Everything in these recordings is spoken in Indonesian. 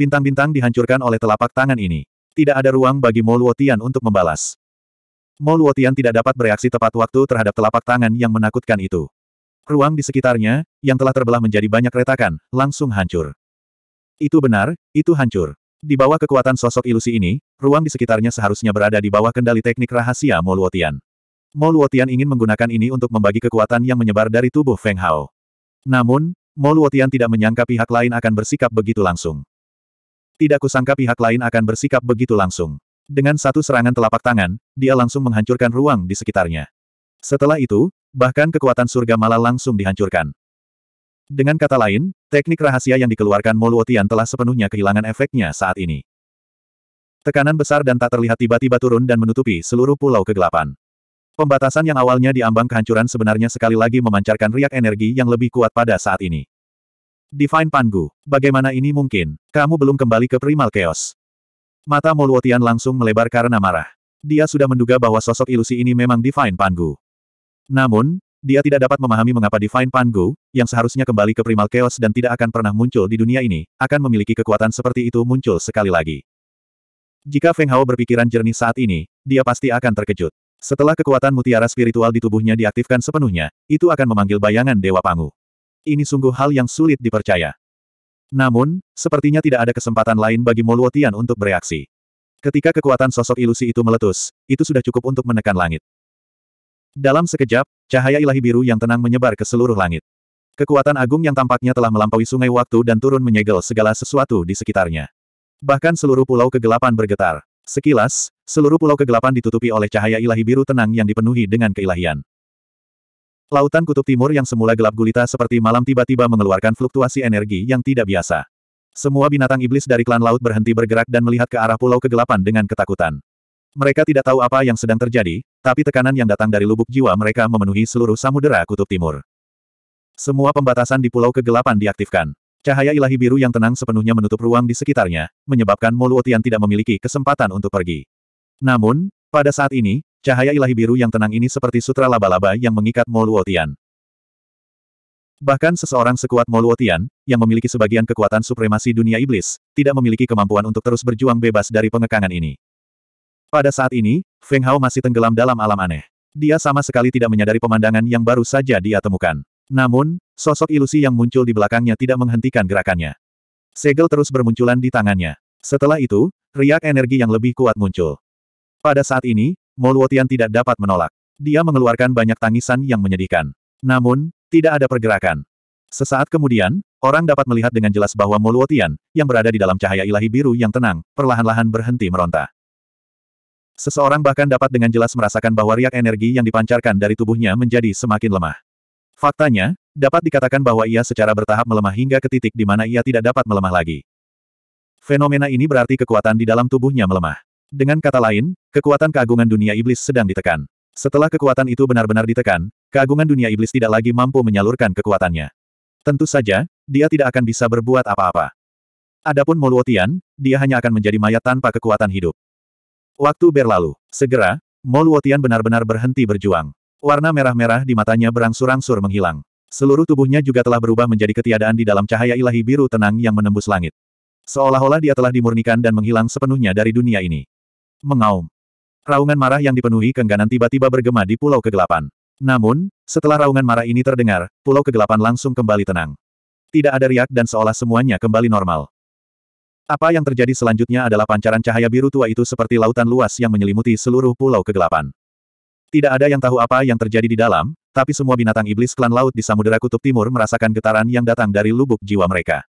Bintang-bintang dihancurkan oleh telapak tangan ini. Tidak ada ruang bagi Mo Luotian untuk membalas. Mo Luotian tidak dapat bereaksi tepat waktu terhadap telapak tangan yang menakutkan itu. Ruang di sekitarnya, yang telah terbelah menjadi banyak retakan, langsung hancur. Itu benar, itu hancur. Di bawah kekuatan sosok ilusi ini, ruang di sekitarnya seharusnya berada di bawah kendali teknik rahasia Mo Luotian. Mo Luotian ingin menggunakan ini untuk membagi kekuatan yang menyebar dari tubuh Feng Hao. Namun, Mo Luotian tidak menyangka pihak lain akan bersikap begitu langsung. Tidak kusangka pihak lain akan bersikap begitu langsung. Dengan satu serangan telapak tangan, dia langsung menghancurkan ruang di sekitarnya. Setelah itu, bahkan kekuatan surga malah langsung dihancurkan. Dengan kata lain, teknik rahasia yang dikeluarkan Moluotian telah sepenuhnya kehilangan efeknya saat ini. Tekanan besar dan tak terlihat tiba-tiba turun dan menutupi seluruh pulau kegelapan. Pembatasan yang awalnya diambang kehancuran sebenarnya sekali lagi memancarkan riak energi yang lebih kuat pada saat ini. Divine Pangu, bagaimana ini mungkin? Kamu belum kembali ke Primal Chaos. Mata Moluotian langsung melebar karena marah. Dia sudah menduga bahwa sosok ilusi ini memang Divine Pangu. Namun, dia tidak dapat memahami mengapa Divine Pangu, yang seharusnya kembali ke Primal Chaos dan tidak akan pernah muncul di dunia ini, akan memiliki kekuatan seperti itu muncul sekali lagi. Jika Feng Hao berpikiran jernih saat ini, dia pasti akan terkejut. Setelah kekuatan mutiara spiritual di tubuhnya diaktifkan sepenuhnya, itu akan memanggil bayangan Dewa Pangu. Ini sungguh hal yang sulit dipercaya. Namun, sepertinya tidak ada kesempatan lain bagi Moluotian untuk bereaksi. Ketika kekuatan sosok ilusi itu meletus, itu sudah cukup untuk menekan langit. Dalam sekejap, cahaya ilahi biru yang tenang menyebar ke seluruh langit. Kekuatan agung yang tampaknya telah melampaui sungai waktu dan turun menyegel segala sesuatu di sekitarnya. Bahkan seluruh pulau kegelapan bergetar. Sekilas, seluruh pulau kegelapan ditutupi oleh cahaya ilahi biru tenang yang dipenuhi dengan keilahian. Lautan kutub timur yang semula gelap gulita seperti malam tiba-tiba mengeluarkan fluktuasi energi yang tidak biasa. Semua binatang iblis dari klan laut berhenti bergerak dan melihat ke arah pulau kegelapan dengan ketakutan. Mereka tidak tahu apa yang sedang terjadi, tapi tekanan yang datang dari lubuk jiwa mereka memenuhi seluruh samudera kutub timur. Semua pembatasan di pulau kegelapan diaktifkan. Cahaya ilahi biru yang tenang sepenuhnya menutup ruang di sekitarnya, menyebabkan Moluotian tidak memiliki kesempatan untuk pergi. Namun, pada saat ini, Cahaya ilahi biru yang tenang ini seperti sutra laba-laba yang mengikat Moluotian. Bahkan seseorang sekuat Moluotian, yang memiliki sebagian kekuatan supremasi dunia iblis, tidak memiliki kemampuan untuk terus berjuang bebas dari pengekangan ini. Pada saat ini, Feng Hao masih tenggelam dalam alam aneh. Dia sama sekali tidak menyadari pemandangan yang baru saja dia temukan. Namun, sosok ilusi yang muncul di belakangnya tidak menghentikan gerakannya. Segel terus bermunculan di tangannya. Setelah itu, riak energi yang lebih kuat muncul. Pada saat ini, Moluotian tidak dapat menolak. Dia mengeluarkan banyak tangisan yang menyedihkan. Namun, tidak ada pergerakan. Sesaat kemudian, orang dapat melihat dengan jelas bahwa Moluotian, yang berada di dalam cahaya ilahi biru yang tenang, perlahan-lahan berhenti meronta. Seseorang bahkan dapat dengan jelas merasakan bahwa riak energi yang dipancarkan dari tubuhnya menjadi semakin lemah. Faktanya, dapat dikatakan bahwa ia secara bertahap melemah hingga ke titik di mana ia tidak dapat melemah lagi. Fenomena ini berarti kekuatan di dalam tubuhnya melemah. Dengan kata lain, kekuatan keagungan dunia iblis sedang ditekan. Setelah kekuatan itu benar-benar ditekan, keagungan dunia iblis tidak lagi mampu menyalurkan kekuatannya. Tentu saja, dia tidak akan bisa berbuat apa-apa. Adapun Moluotian, dia hanya akan menjadi mayat tanpa kekuatan hidup. Waktu berlalu. Segera, Moluotian benar-benar berhenti berjuang. Warna merah-merah di matanya berangsur-angsur menghilang. Seluruh tubuhnya juga telah berubah menjadi ketiadaan di dalam cahaya ilahi biru tenang yang menembus langit. Seolah-olah dia telah dimurnikan dan menghilang sepenuhnya dari dunia ini. Mengaum. Raungan marah yang dipenuhi kengganan tiba-tiba bergema di pulau kegelapan. Namun, setelah raungan marah ini terdengar, pulau kegelapan langsung kembali tenang. Tidak ada riak dan seolah semuanya kembali normal. Apa yang terjadi selanjutnya adalah pancaran cahaya biru tua itu seperti lautan luas yang menyelimuti seluruh pulau kegelapan. Tidak ada yang tahu apa yang terjadi di dalam, tapi semua binatang iblis klan laut di Samudera Kutub Timur merasakan getaran yang datang dari lubuk jiwa mereka.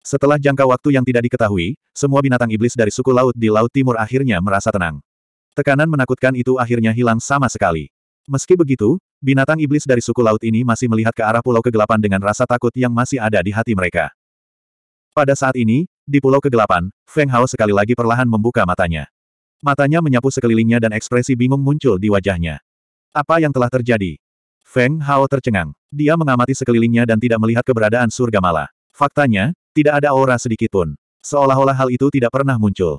Setelah jangka waktu yang tidak diketahui, semua binatang iblis dari suku laut di Laut Timur akhirnya merasa tenang. Tekanan menakutkan itu akhirnya hilang sama sekali. Meski begitu, binatang iblis dari suku laut ini masih melihat ke arah pulau kegelapan dengan rasa takut yang masih ada di hati mereka. Pada saat ini, di pulau kegelapan, Feng Hao sekali lagi perlahan membuka matanya. Matanya menyapu sekelilingnya dan ekspresi bingung muncul di wajahnya. Apa yang telah terjadi? Feng Hao tercengang. Dia mengamati sekelilingnya dan tidak melihat keberadaan surga mala. Faktanya, tidak ada aura sedikitpun. Seolah-olah hal itu tidak pernah muncul.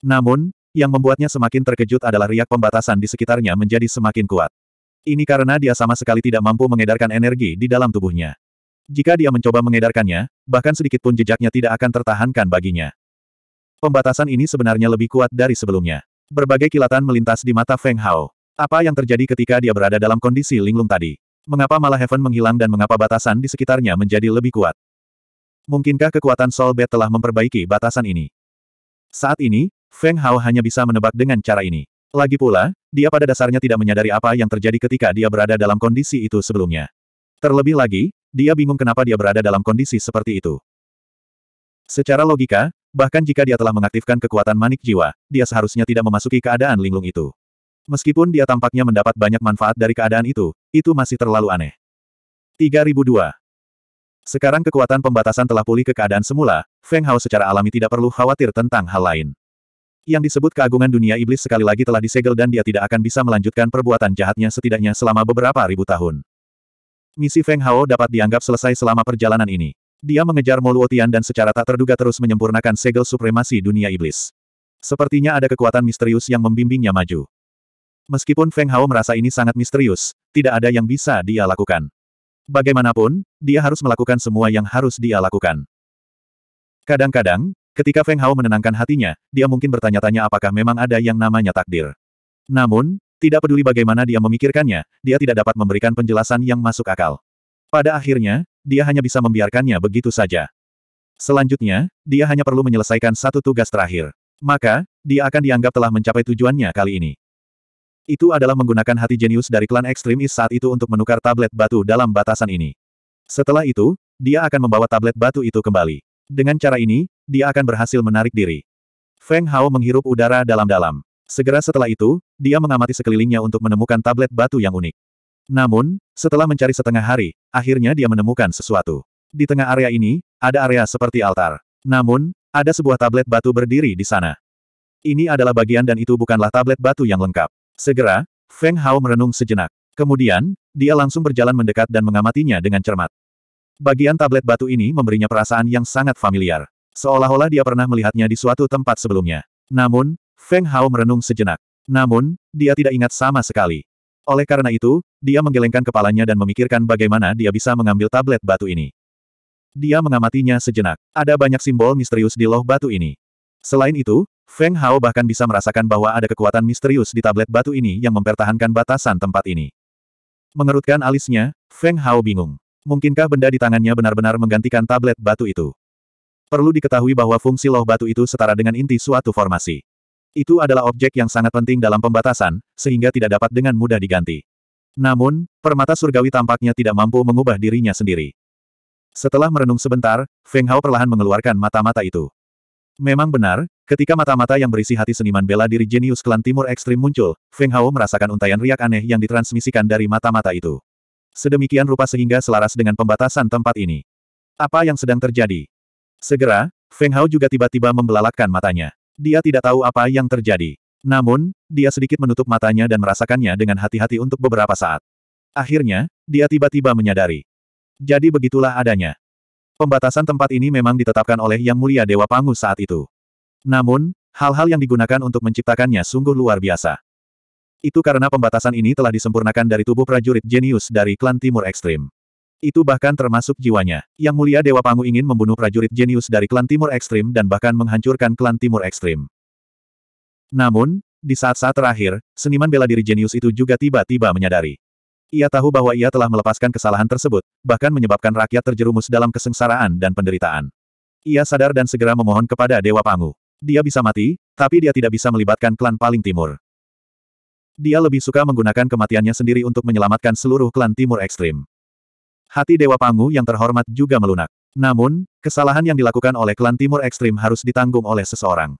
Namun, yang membuatnya semakin terkejut adalah riak pembatasan di sekitarnya menjadi semakin kuat. Ini karena dia sama sekali tidak mampu mengedarkan energi di dalam tubuhnya. Jika dia mencoba mengedarkannya, bahkan sedikit pun jejaknya tidak akan tertahankan baginya. Pembatasan ini sebenarnya lebih kuat dari sebelumnya. Berbagai kilatan melintas di mata Feng Hao. Apa yang terjadi ketika dia berada dalam kondisi linglung tadi? Mengapa malah Heaven menghilang dan mengapa batasan di sekitarnya menjadi lebih kuat? Mungkinkah kekuatan Soul Bet telah memperbaiki batasan ini? Saat ini, Feng Hao hanya bisa menebak dengan cara ini. Lagi pula, dia pada dasarnya tidak menyadari apa yang terjadi ketika dia berada dalam kondisi itu sebelumnya. Terlebih lagi, dia bingung kenapa dia berada dalam kondisi seperti itu. Secara logika, bahkan jika dia telah mengaktifkan kekuatan manik jiwa, dia seharusnya tidak memasuki keadaan linglung itu. Meskipun dia tampaknya mendapat banyak manfaat dari keadaan itu, itu masih terlalu aneh. 3002. Sekarang kekuatan pembatasan telah pulih ke keadaan semula, Feng Hao secara alami tidak perlu khawatir tentang hal lain. Yang disebut keagungan dunia iblis sekali lagi telah disegel dan dia tidak akan bisa melanjutkan perbuatan jahatnya setidaknya selama beberapa ribu tahun. Misi Feng Hao dapat dianggap selesai selama perjalanan ini. Dia mengejar Moluotian dan secara tak terduga terus menyempurnakan segel supremasi dunia iblis. Sepertinya ada kekuatan misterius yang membimbingnya maju. Meskipun Feng Hao merasa ini sangat misterius, tidak ada yang bisa dia lakukan. Bagaimanapun, dia harus melakukan semua yang harus dia lakukan. Kadang-kadang, ketika Feng Hao menenangkan hatinya, dia mungkin bertanya-tanya apakah memang ada yang namanya takdir. Namun, tidak peduli bagaimana dia memikirkannya, dia tidak dapat memberikan penjelasan yang masuk akal. Pada akhirnya, dia hanya bisa membiarkannya begitu saja. Selanjutnya, dia hanya perlu menyelesaikan satu tugas terakhir. Maka, dia akan dianggap telah mencapai tujuannya kali ini. Itu adalah menggunakan hati jenius dari klan East saat itu untuk menukar tablet batu dalam batasan ini. Setelah itu, dia akan membawa tablet batu itu kembali. Dengan cara ini, dia akan berhasil menarik diri. Feng Hao menghirup udara dalam-dalam. Segera setelah itu, dia mengamati sekelilingnya untuk menemukan tablet batu yang unik. Namun, setelah mencari setengah hari, akhirnya dia menemukan sesuatu. Di tengah area ini, ada area seperti altar. Namun, ada sebuah tablet batu berdiri di sana. Ini adalah bagian dan itu bukanlah tablet batu yang lengkap. Segera, Feng Hao merenung sejenak. Kemudian, dia langsung berjalan mendekat dan mengamatinya dengan cermat. Bagian tablet batu ini memberinya perasaan yang sangat familiar. Seolah-olah dia pernah melihatnya di suatu tempat sebelumnya. Namun, Feng Hao merenung sejenak. Namun, dia tidak ingat sama sekali. Oleh karena itu, dia menggelengkan kepalanya dan memikirkan bagaimana dia bisa mengambil tablet batu ini. Dia mengamatinya sejenak. Ada banyak simbol misterius di loh batu ini. Selain itu, Feng Hao bahkan bisa merasakan bahwa ada kekuatan misterius di tablet batu ini yang mempertahankan batasan tempat ini. Mengerutkan alisnya, Feng Hao bingung. Mungkinkah benda di tangannya benar-benar menggantikan tablet batu itu? Perlu diketahui bahwa fungsi loh batu itu setara dengan inti suatu formasi. Itu adalah objek yang sangat penting dalam pembatasan, sehingga tidak dapat dengan mudah diganti. Namun, permata surgawi tampaknya tidak mampu mengubah dirinya sendiri. Setelah merenung sebentar, Feng Hao perlahan mengeluarkan mata-mata itu. Memang benar, ketika mata-mata yang berisi hati seniman bela diri jenius klan timur ekstrim muncul, Feng Hao merasakan untaian riak aneh yang ditransmisikan dari mata-mata itu. Sedemikian rupa sehingga selaras dengan pembatasan tempat ini. Apa yang sedang terjadi? Segera, Feng Hao juga tiba-tiba membelalakkan matanya. Dia tidak tahu apa yang terjadi. Namun, dia sedikit menutup matanya dan merasakannya dengan hati-hati untuk beberapa saat. Akhirnya, dia tiba-tiba menyadari. Jadi begitulah adanya. Pembatasan tempat ini memang ditetapkan oleh Yang Mulia Dewa Pangu saat itu. Namun, hal-hal yang digunakan untuk menciptakannya sungguh luar biasa. Itu karena pembatasan ini telah disempurnakan dari tubuh prajurit jenius dari klan Timur Ekstrim. Itu bahkan termasuk jiwanya. Yang mulia Dewa Pangu ingin membunuh prajurit jenius dari klan Timur Ekstrim dan bahkan menghancurkan klan Timur Ekstrim. Namun, di saat-saat terakhir, seniman bela diri jenius itu juga tiba-tiba menyadari. Ia tahu bahwa ia telah melepaskan kesalahan tersebut, bahkan menyebabkan rakyat terjerumus dalam kesengsaraan dan penderitaan. Ia sadar dan segera memohon kepada Dewa Pangu. Dia bisa mati, tapi dia tidak bisa melibatkan klan paling timur. Dia lebih suka menggunakan kematiannya sendiri untuk menyelamatkan seluruh klan timur ekstrim. Hati Dewa Pangu yang terhormat juga melunak. Namun, kesalahan yang dilakukan oleh klan timur ekstrim harus ditanggung oleh seseorang.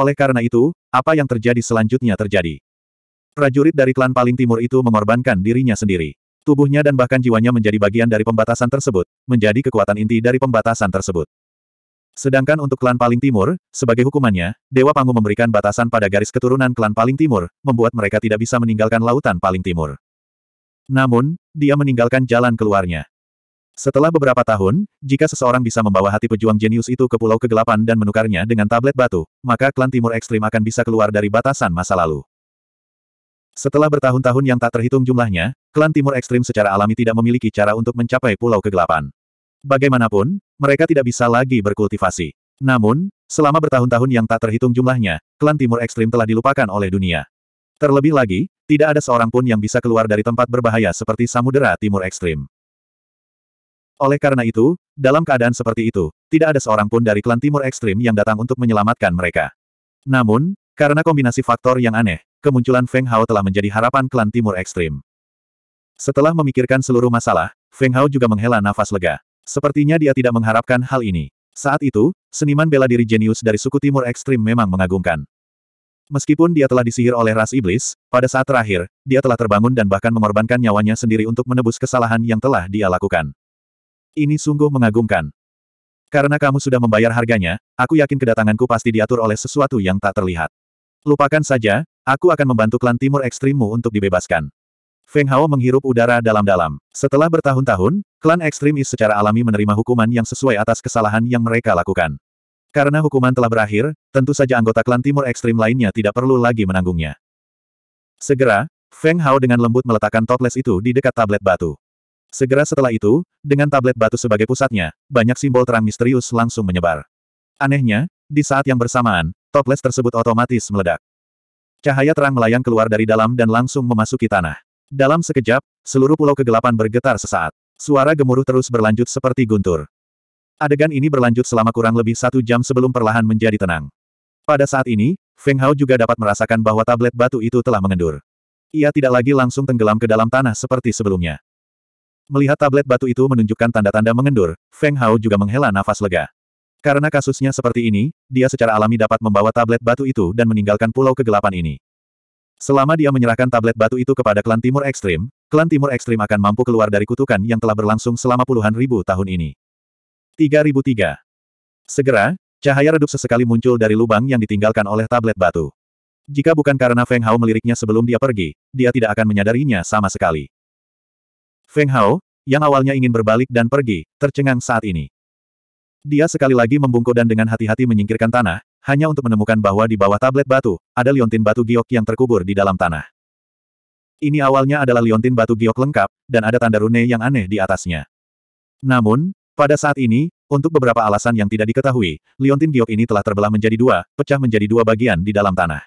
Oleh karena itu, apa yang terjadi selanjutnya terjadi. Prajurit dari klan paling timur itu mengorbankan dirinya sendiri. Tubuhnya dan bahkan jiwanya menjadi bagian dari pembatasan tersebut, menjadi kekuatan inti dari pembatasan tersebut. Sedangkan untuk klan paling timur, sebagai hukumannya, Dewa Pangu memberikan batasan pada garis keturunan klan paling timur, membuat mereka tidak bisa meninggalkan lautan paling timur. Namun, dia meninggalkan jalan keluarnya. Setelah beberapa tahun, jika seseorang bisa membawa hati pejuang jenius itu ke Pulau Kegelapan dan menukarnya dengan tablet batu, maka klan timur ekstrim akan bisa keluar dari batasan masa lalu. Setelah bertahun-tahun yang tak terhitung jumlahnya, klan timur ekstrim secara alami tidak memiliki cara untuk mencapai pulau kegelapan. Bagaimanapun, mereka tidak bisa lagi berkultivasi. Namun, selama bertahun-tahun yang tak terhitung jumlahnya, klan timur ekstrim telah dilupakan oleh dunia. Terlebih lagi, tidak ada seorang pun yang bisa keluar dari tempat berbahaya seperti samudera timur ekstrim. Oleh karena itu, dalam keadaan seperti itu, tidak ada seorang pun dari klan timur ekstrim yang datang untuk menyelamatkan mereka. Namun, karena kombinasi faktor yang aneh, kemunculan Feng Hao telah menjadi harapan klan timur ekstrim. Setelah memikirkan seluruh masalah, Feng Hao juga menghela nafas lega. Sepertinya dia tidak mengharapkan hal ini. Saat itu, seniman bela diri jenius dari suku timur ekstrim memang mengagumkan. Meskipun dia telah disihir oleh ras iblis, pada saat terakhir, dia telah terbangun dan bahkan mengorbankan nyawanya sendiri untuk menebus kesalahan yang telah dia lakukan. Ini sungguh mengagumkan. Karena kamu sudah membayar harganya, aku yakin kedatanganku pasti diatur oleh sesuatu yang tak terlihat. Lupakan saja, Aku akan membantu klan timur ekstrimmu untuk dibebaskan. Feng Hao menghirup udara dalam-dalam. Setelah bertahun-tahun, klan ekstremis secara alami menerima hukuman yang sesuai atas kesalahan yang mereka lakukan. Karena hukuman telah berakhir, tentu saja anggota klan timur ekstrim lainnya tidak perlu lagi menanggungnya. Segera, Feng Hao dengan lembut meletakkan toples itu di dekat tablet batu. Segera setelah itu, dengan tablet batu sebagai pusatnya, banyak simbol terang misterius langsung menyebar. Anehnya, di saat yang bersamaan, toples tersebut otomatis meledak. Cahaya terang melayang keluar dari dalam dan langsung memasuki tanah. Dalam sekejap, seluruh pulau kegelapan bergetar sesaat. Suara gemuruh terus berlanjut seperti guntur. Adegan ini berlanjut selama kurang lebih satu jam sebelum perlahan menjadi tenang. Pada saat ini, Feng Hao juga dapat merasakan bahwa tablet batu itu telah mengendur. Ia tidak lagi langsung tenggelam ke dalam tanah seperti sebelumnya. Melihat tablet batu itu menunjukkan tanda-tanda mengendur, Feng Hao juga menghela nafas lega. Karena kasusnya seperti ini, dia secara alami dapat membawa tablet batu itu dan meninggalkan pulau kegelapan ini. Selama dia menyerahkan tablet batu itu kepada klan Timur Ekstrim, klan Timur Ekstrim akan mampu keluar dari kutukan yang telah berlangsung selama puluhan ribu tahun ini. 3003. Segera, cahaya redup sesekali muncul dari lubang yang ditinggalkan oleh tablet batu. Jika bukan karena Feng Hao meliriknya sebelum dia pergi, dia tidak akan menyadarinya sama sekali. Feng Hao, yang awalnya ingin berbalik dan pergi, tercengang saat ini. Dia sekali lagi membungkuk dan dengan hati-hati menyingkirkan tanah, hanya untuk menemukan bahwa di bawah tablet batu, ada liontin batu giok yang terkubur di dalam tanah. Ini awalnya adalah liontin batu giok lengkap, dan ada tanda rune yang aneh di atasnya. Namun, pada saat ini, untuk beberapa alasan yang tidak diketahui, liontin giok ini telah terbelah menjadi dua, pecah menjadi dua bagian di dalam tanah.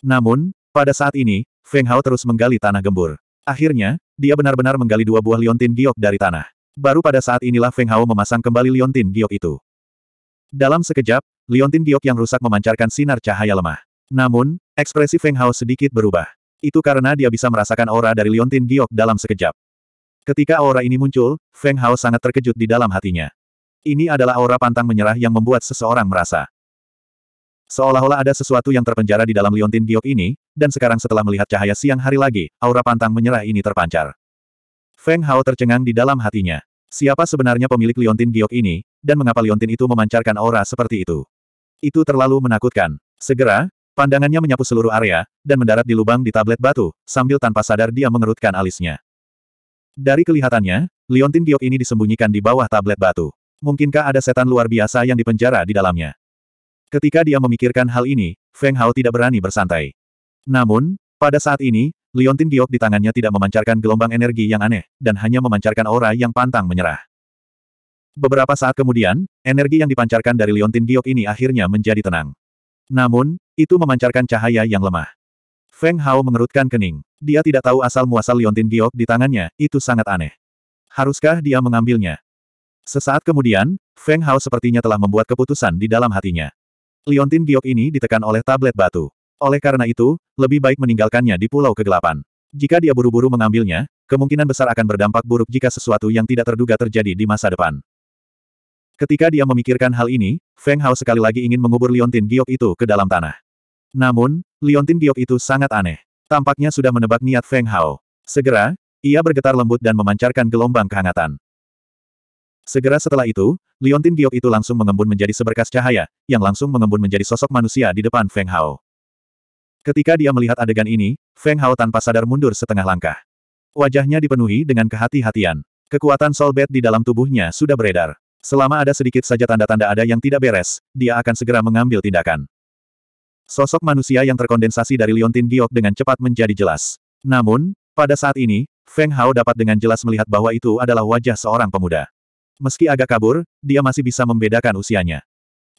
Namun, pada saat ini, Feng Hao terus menggali tanah gembur. Akhirnya, dia benar-benar menggali dua buah liontin giok dari tanah. Baru pada saat inilah Feng Hao memasang kembali liontin giok itu. Dalam sekejap, liontin giok yang rusak memancarkan sinar cahaya lemah. Namun, ekspresi Feng Hao sedikit berubah. Itu karena dia bisa merasakan aura dari liontin giok dalam sekejap. Ketika aura ini muncul, Feng Hao sangat terkejut di dalam hatinya. Ini adalah aura pantang menyerah yang membuat seseorang merasa. Seolah-olah ada sesuatu yang terpenjara di dalam liontin giok ini, dan sekarang setelah melihat cahaya siang hari lagi, aura pantang menyerah ini terpancar. Feng Hao tercengang di dalam hatinya. Siapa sebenarnya pemilik liontin giok ini, dan mengapa liontin itu memancarkan aura seperti itu? Itu terlalu menakutkan. Segera, pandangannya menyapu seluruh area, dan mendarat di lubang di tablet batu, sambil tanpa sadar dia mengerutkan alisnya. Dari kelihatannya, liontin giok ini disembunyikan di bawah tablet batu. Mungkinkah ada setan luar biasa yang dipenjara di dalamnya? Ketika dia memikirkan hal ini, Feng Hao tidak berani bersantai. Namun, pada saat ini, Liontin giok di tangannya tidak memancarkan gelombang energi yang aneh, dan hanya memancarkan aura yang pantang menyerah. Beberapa saat kemudian, energi yang dipancarkan dari liontin giok ini akhirnya menjadi tenang. Namun, itu memancarkan cahaya yang lemah. Feng Hao mengerutkan kening. Dia tidak tahu asal-muasal liontin giok di tangannya, itu sangat aneh. Haruskah dia mengambilnya? Sesaat kemudian, Feng Hao sepertinya telah membuat keputusan di dalam hatinya. Liontin giok ini ditekan oleh tablet batu. Oleh karena itu, lebih baik meninggalkannya di pulau kegelapan. Jika dia buru-buru mengambilnya, kemungkinan besar akan berdampak buruk jika sesuatu yang tidak terduga terjadi di masa depan. Ketika dia memikirkan hal ini, Feng Hao sekali lagi ingin mengubur liontin giok itu ke dalam tanah. Namun, liontin giok itu sangat aneh. Tampaknya sudah menebak niat Feng Hao. Segera, ia bergetar lembut dan memancarkan gelombang kehangatan. Segera setelah itu, liontin giok itu langsung mengembun menjadi seberkas cahaya, yang langsung mengembun menjadi sosok manusia di depan Feng Hao. Ketika dia melihat adegan ini, Feng Hao tanpa sadar mundur setengah langkah. Wajahnya dipenuhi dengan kehati-hatian. Kekuatan solbet di dalam tubuhnya sudah beredar. Selama ada sedikit saja tanda-tanda ada yang tidak beres, dia akan segera mengambil tindakan. Sosok manusia yang terkondensasi dari Liontin Giok dengan cepat menjadi jelas. Namun, pada saat ini, Feng Hao dapat dengan jelas melihat bahwa itu adalah wajah seorang pemuda. Meski agak kabur, dia masih bisa membedakan usianya.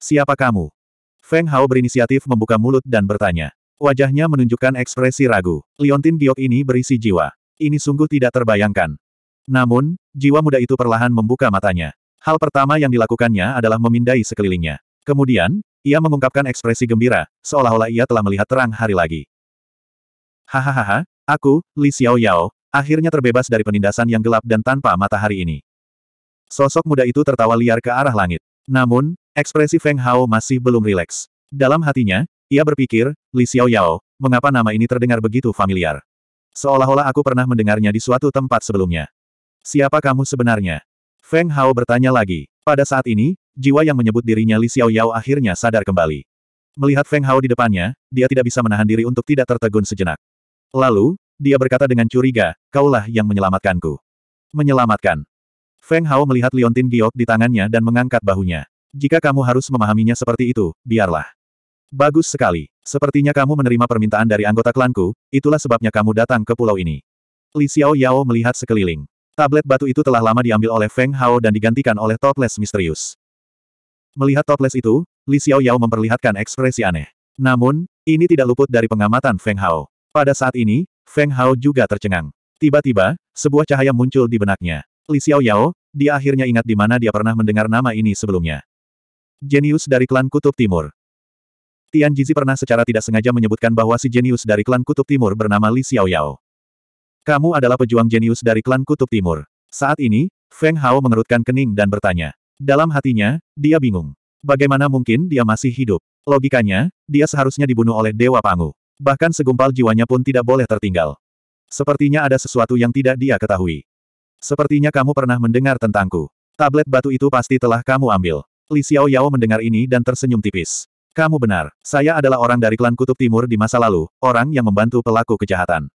Siapa kamu? Feng Hao berinisiatif membuka mulut dan bertanya. Wajahnya menunjukkan ekspresi ragu. Liontin giok ini berisi jiwa. Ini sungguh tidak terbayangkan. Namun, jiwa muda itu perlahan membuka matanya. Hal pertama yang dilakukannya adalah memindai sekelilingnya. Kemudian, ia mengungkapkan ekspresi gembira, seolah-olah ia telah melihat terang hari lagi. Hahaha, aku, Li Xiao Yao, akhirnya terbebas dari penindasan yang gelap dan tanpa matahari ini. Sosok muda itu tertawa liar ke arah langit. Namun, ekspresi Feng Hao masih belum rileks. Dalam hatinya, ia berpikir, Li Yao, mengapa nama ini terdengar begitu familiar? Seolah-olah aku pernah mendengarnya di suatu tempat sebelumnya. Siapa kamu sebenarnya? Feng Hao bertanya lagi. Pada saat ini, jiwa yang menyebut dirinya Li Yao akhirnya sadar kembali. Melihat Feng Hao di depannya, dia tidak bisa menahan diri untuk tidak tertegun sejenak. Lalu, dia berkata dengan curiga, kaulah yang menyelamatkanku. Menyelamatkan. Feng Hao melihat Liontin Giok di tangannya dan mengangkat bahunya. Jika kamu harus memahaminya seperti itu, biarlah. Bagus sekali. Sepertinya kamu menerima permintaan dari anggota klanku, itulah sebabnya kamu datang ke pulau ini. Li Xiao Yao melihat sekeliling. Tablet batu itu telah lama diambil oleh Feng Hao dan digantikan oleh toples misterius. Melihat toples itu, Li Xiao Yao memperlihatkan ekspresi aneh. Namun, ini tidak luput dari pengamatan Feng Hao. Pada saat ini, Feng Hao juga tercengang. Tiba-tiba, sebuah cahaya muncul di benaknya. Li Xiao Yao, dia akhirnya ingat di mana dia pernah mendengar nama ini sebelumnya. Jenius dari klan Kutub Timur. Tian Jizi pernah secara tidak sengaja menyebutkan bahwa si jenius dari klan Kutub Timur bernama Li Xiaoyao. Kamu adalah pejuang jenius dari klan Kutub Timur. Saat ini, Feng Hao mengerutkan kening dan bertanya. Dalam hatinya, dia bingung. Bagaimana mungkin dia masih hidup? Logikanya, dia seharusnya dibunuh oleh Dewa Pangu. Bahkan segumpal jiwanya pun tidak boleh tertinggal. Sepertinya ada sesuatu yang tidak dia ketahui. Sepertinya kamu pernah mendengar tentangku. Tablet batu itu pasti telah kamu ambil. Li Xiaoyao mendengar ini dan tersenyum tipis. Kamu benar, saya adalah orang dari klan Kutub Timur di masa lalu, orang yang membantu pelaku kejahatan.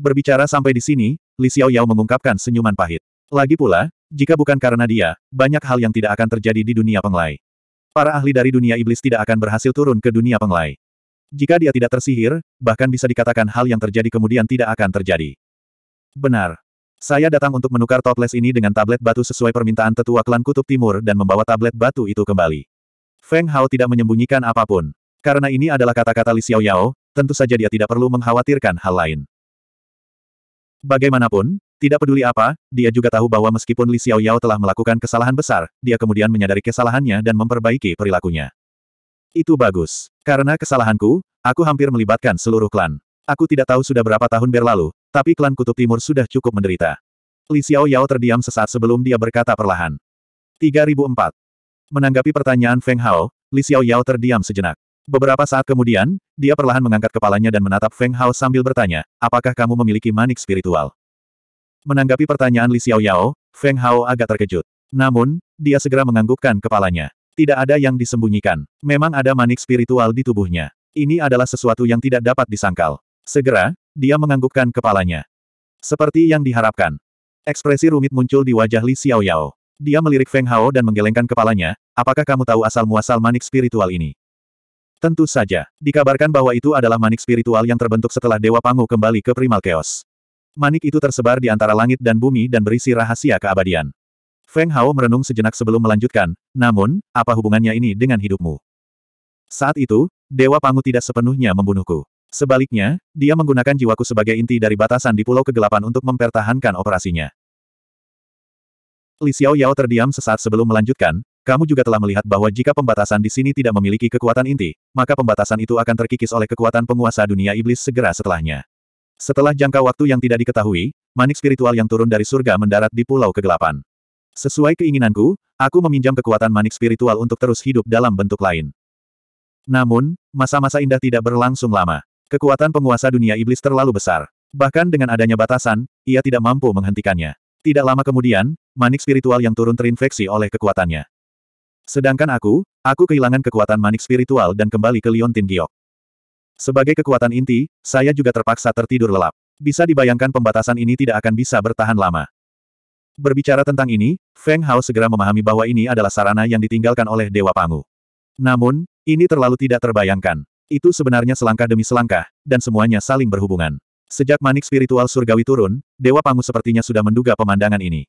Berbicara sampai di sini, Li Xiaoyao mengungkapkan senyuman pahit. Lagi pula, jika bukan karena dia, banyak hal yang tidak akan terjadi di dunia penglai. Para ahli dari dunia iblis tidak akan berhasil turun ke dunia penglai. Jika dia tidak tersihir, bahkan bisa dikatakan hal yang terjadi kemudian tidak akan terjadi. Benar, saya datang untuk menukar toples ini dengan tablet batu sesuai permintaan tetua klan Kutub Timur dan membawa tablet batu itu kembali. Feng Hao tidak menyembunyikan apapun. Karena ini adalah kata-kata Li Xiaoyao, tentu saja dia tidak perlu mengkhawatirkan hal lain. Bagaimanapun, tidak peduli apa, dia juga tahu bahwa meskipun Li Xiaoyao telah melakukan kesalahan besar, dia kemudian menyadari kesalahannya dan memperbaiki perilakunya. Itu bagus. Karena kesalahanku, aku hampir melibatkan seluruh klan. Aku tidak tahu sudah berapa tahun berlalu, tapi klan Kutub Timur sudah cukup menderita. Li Xiaoyao terdiam sesaat sebelum dia berkata perlahan. 3004. Menanggapi pertanyaan Feng Hao, Li Xiao Yao terdiam sejenak. Beberapa saat kemudian, dia perlahan mengangkat kepalanya dan menatap Feng Hao sambil bertanya, apakah kamu memiliki manik spiritual? Menanggapi pertanyaan Li Xiao Yao, Feng Hao agak terkejut. Namun, dia segera menganggukkan kepalanya. Tidak ada yang disembunyikan. Memang ada manik spiritual di tubuhnya. Ini adalah sesuatu yang tidak dapat disangkal. Segera, dia menganggukkan kepalanya. Seperti yang diharapkan. Ekspresi rumit muncul di wajah Li Xiao Yao. Dia melirik Feng Hao dan menggelengkan kepalanya, apakah kamu tahu asal-muasal manik spiritual ini? Tentu saja, dikabarkan bahwa itu adalah manik spiritual yang terbentuk setelah Dewa Pangu kembali ke Primal Chaos. Manik itu tersebar di antara langit dan bumi dan berisi rahasia keabadian. Feng Hao merenung sejenak sebelum melanjutkan, namun, apa hubungannya ini dengan hidupmu? Saat itu, Dewa Pangu tidak sepenuhnya membunuhku. Sebaliknya, dia menggunakan jiwaku sebagai inti dari batasan di Pulau Kegelapan untuk mempertahankan operasinya. Li Yao terdiam sesaat sebelum melanjutkan, kamu juga telah melihat bahwa jika pembatasan di sini tidak memiliki kekuatan inti, maka pembatasan itu akan terkikis oleh kekuatan penguasa dunia iblis segera setelahnya. Setelah jangka waktu yang tidak diketahui, manik spiritual yang turun dari surga mendarat di Pulau Kegelapan. Sesuai keinginanku, aku meminjam kekuatan manik spiritual untuk terus hidup dalam bentuk lain. Namun, masa-masa indah tidak berlangsung lama. Kekuatan penguasa dunia iblis terlalu besar. Bahkan dengan adanya batasan, ia tidak mampu menghentikannya. Tidak lama kemudian, manik spiritual yang turun terinfeksi oleh kekuatannya. Sedangkan aku, aku kehilangan kekuatan manik spiritual dan kembali ke Liontin Giok. Sebagai kekuatan inti, saya juga terpaksa tertidur lelap. Bisa dibayangkan pembatasan ini tidak akan bisa bertahan lama. Berbicara tentang ini, Feng Hao segera memahami bahwa ini adalah sarana yang ditinggalkan oleh Dewa Pangu. Namun, ini terlalu tidak terbayangkan. Itu sebenarnya selangkah demi selangkah, dan semuanya saling berhubungan. Sejak manik spiritual surgawi turun, Dewa Pangu sepertinya sudah menduga pemandangan ini.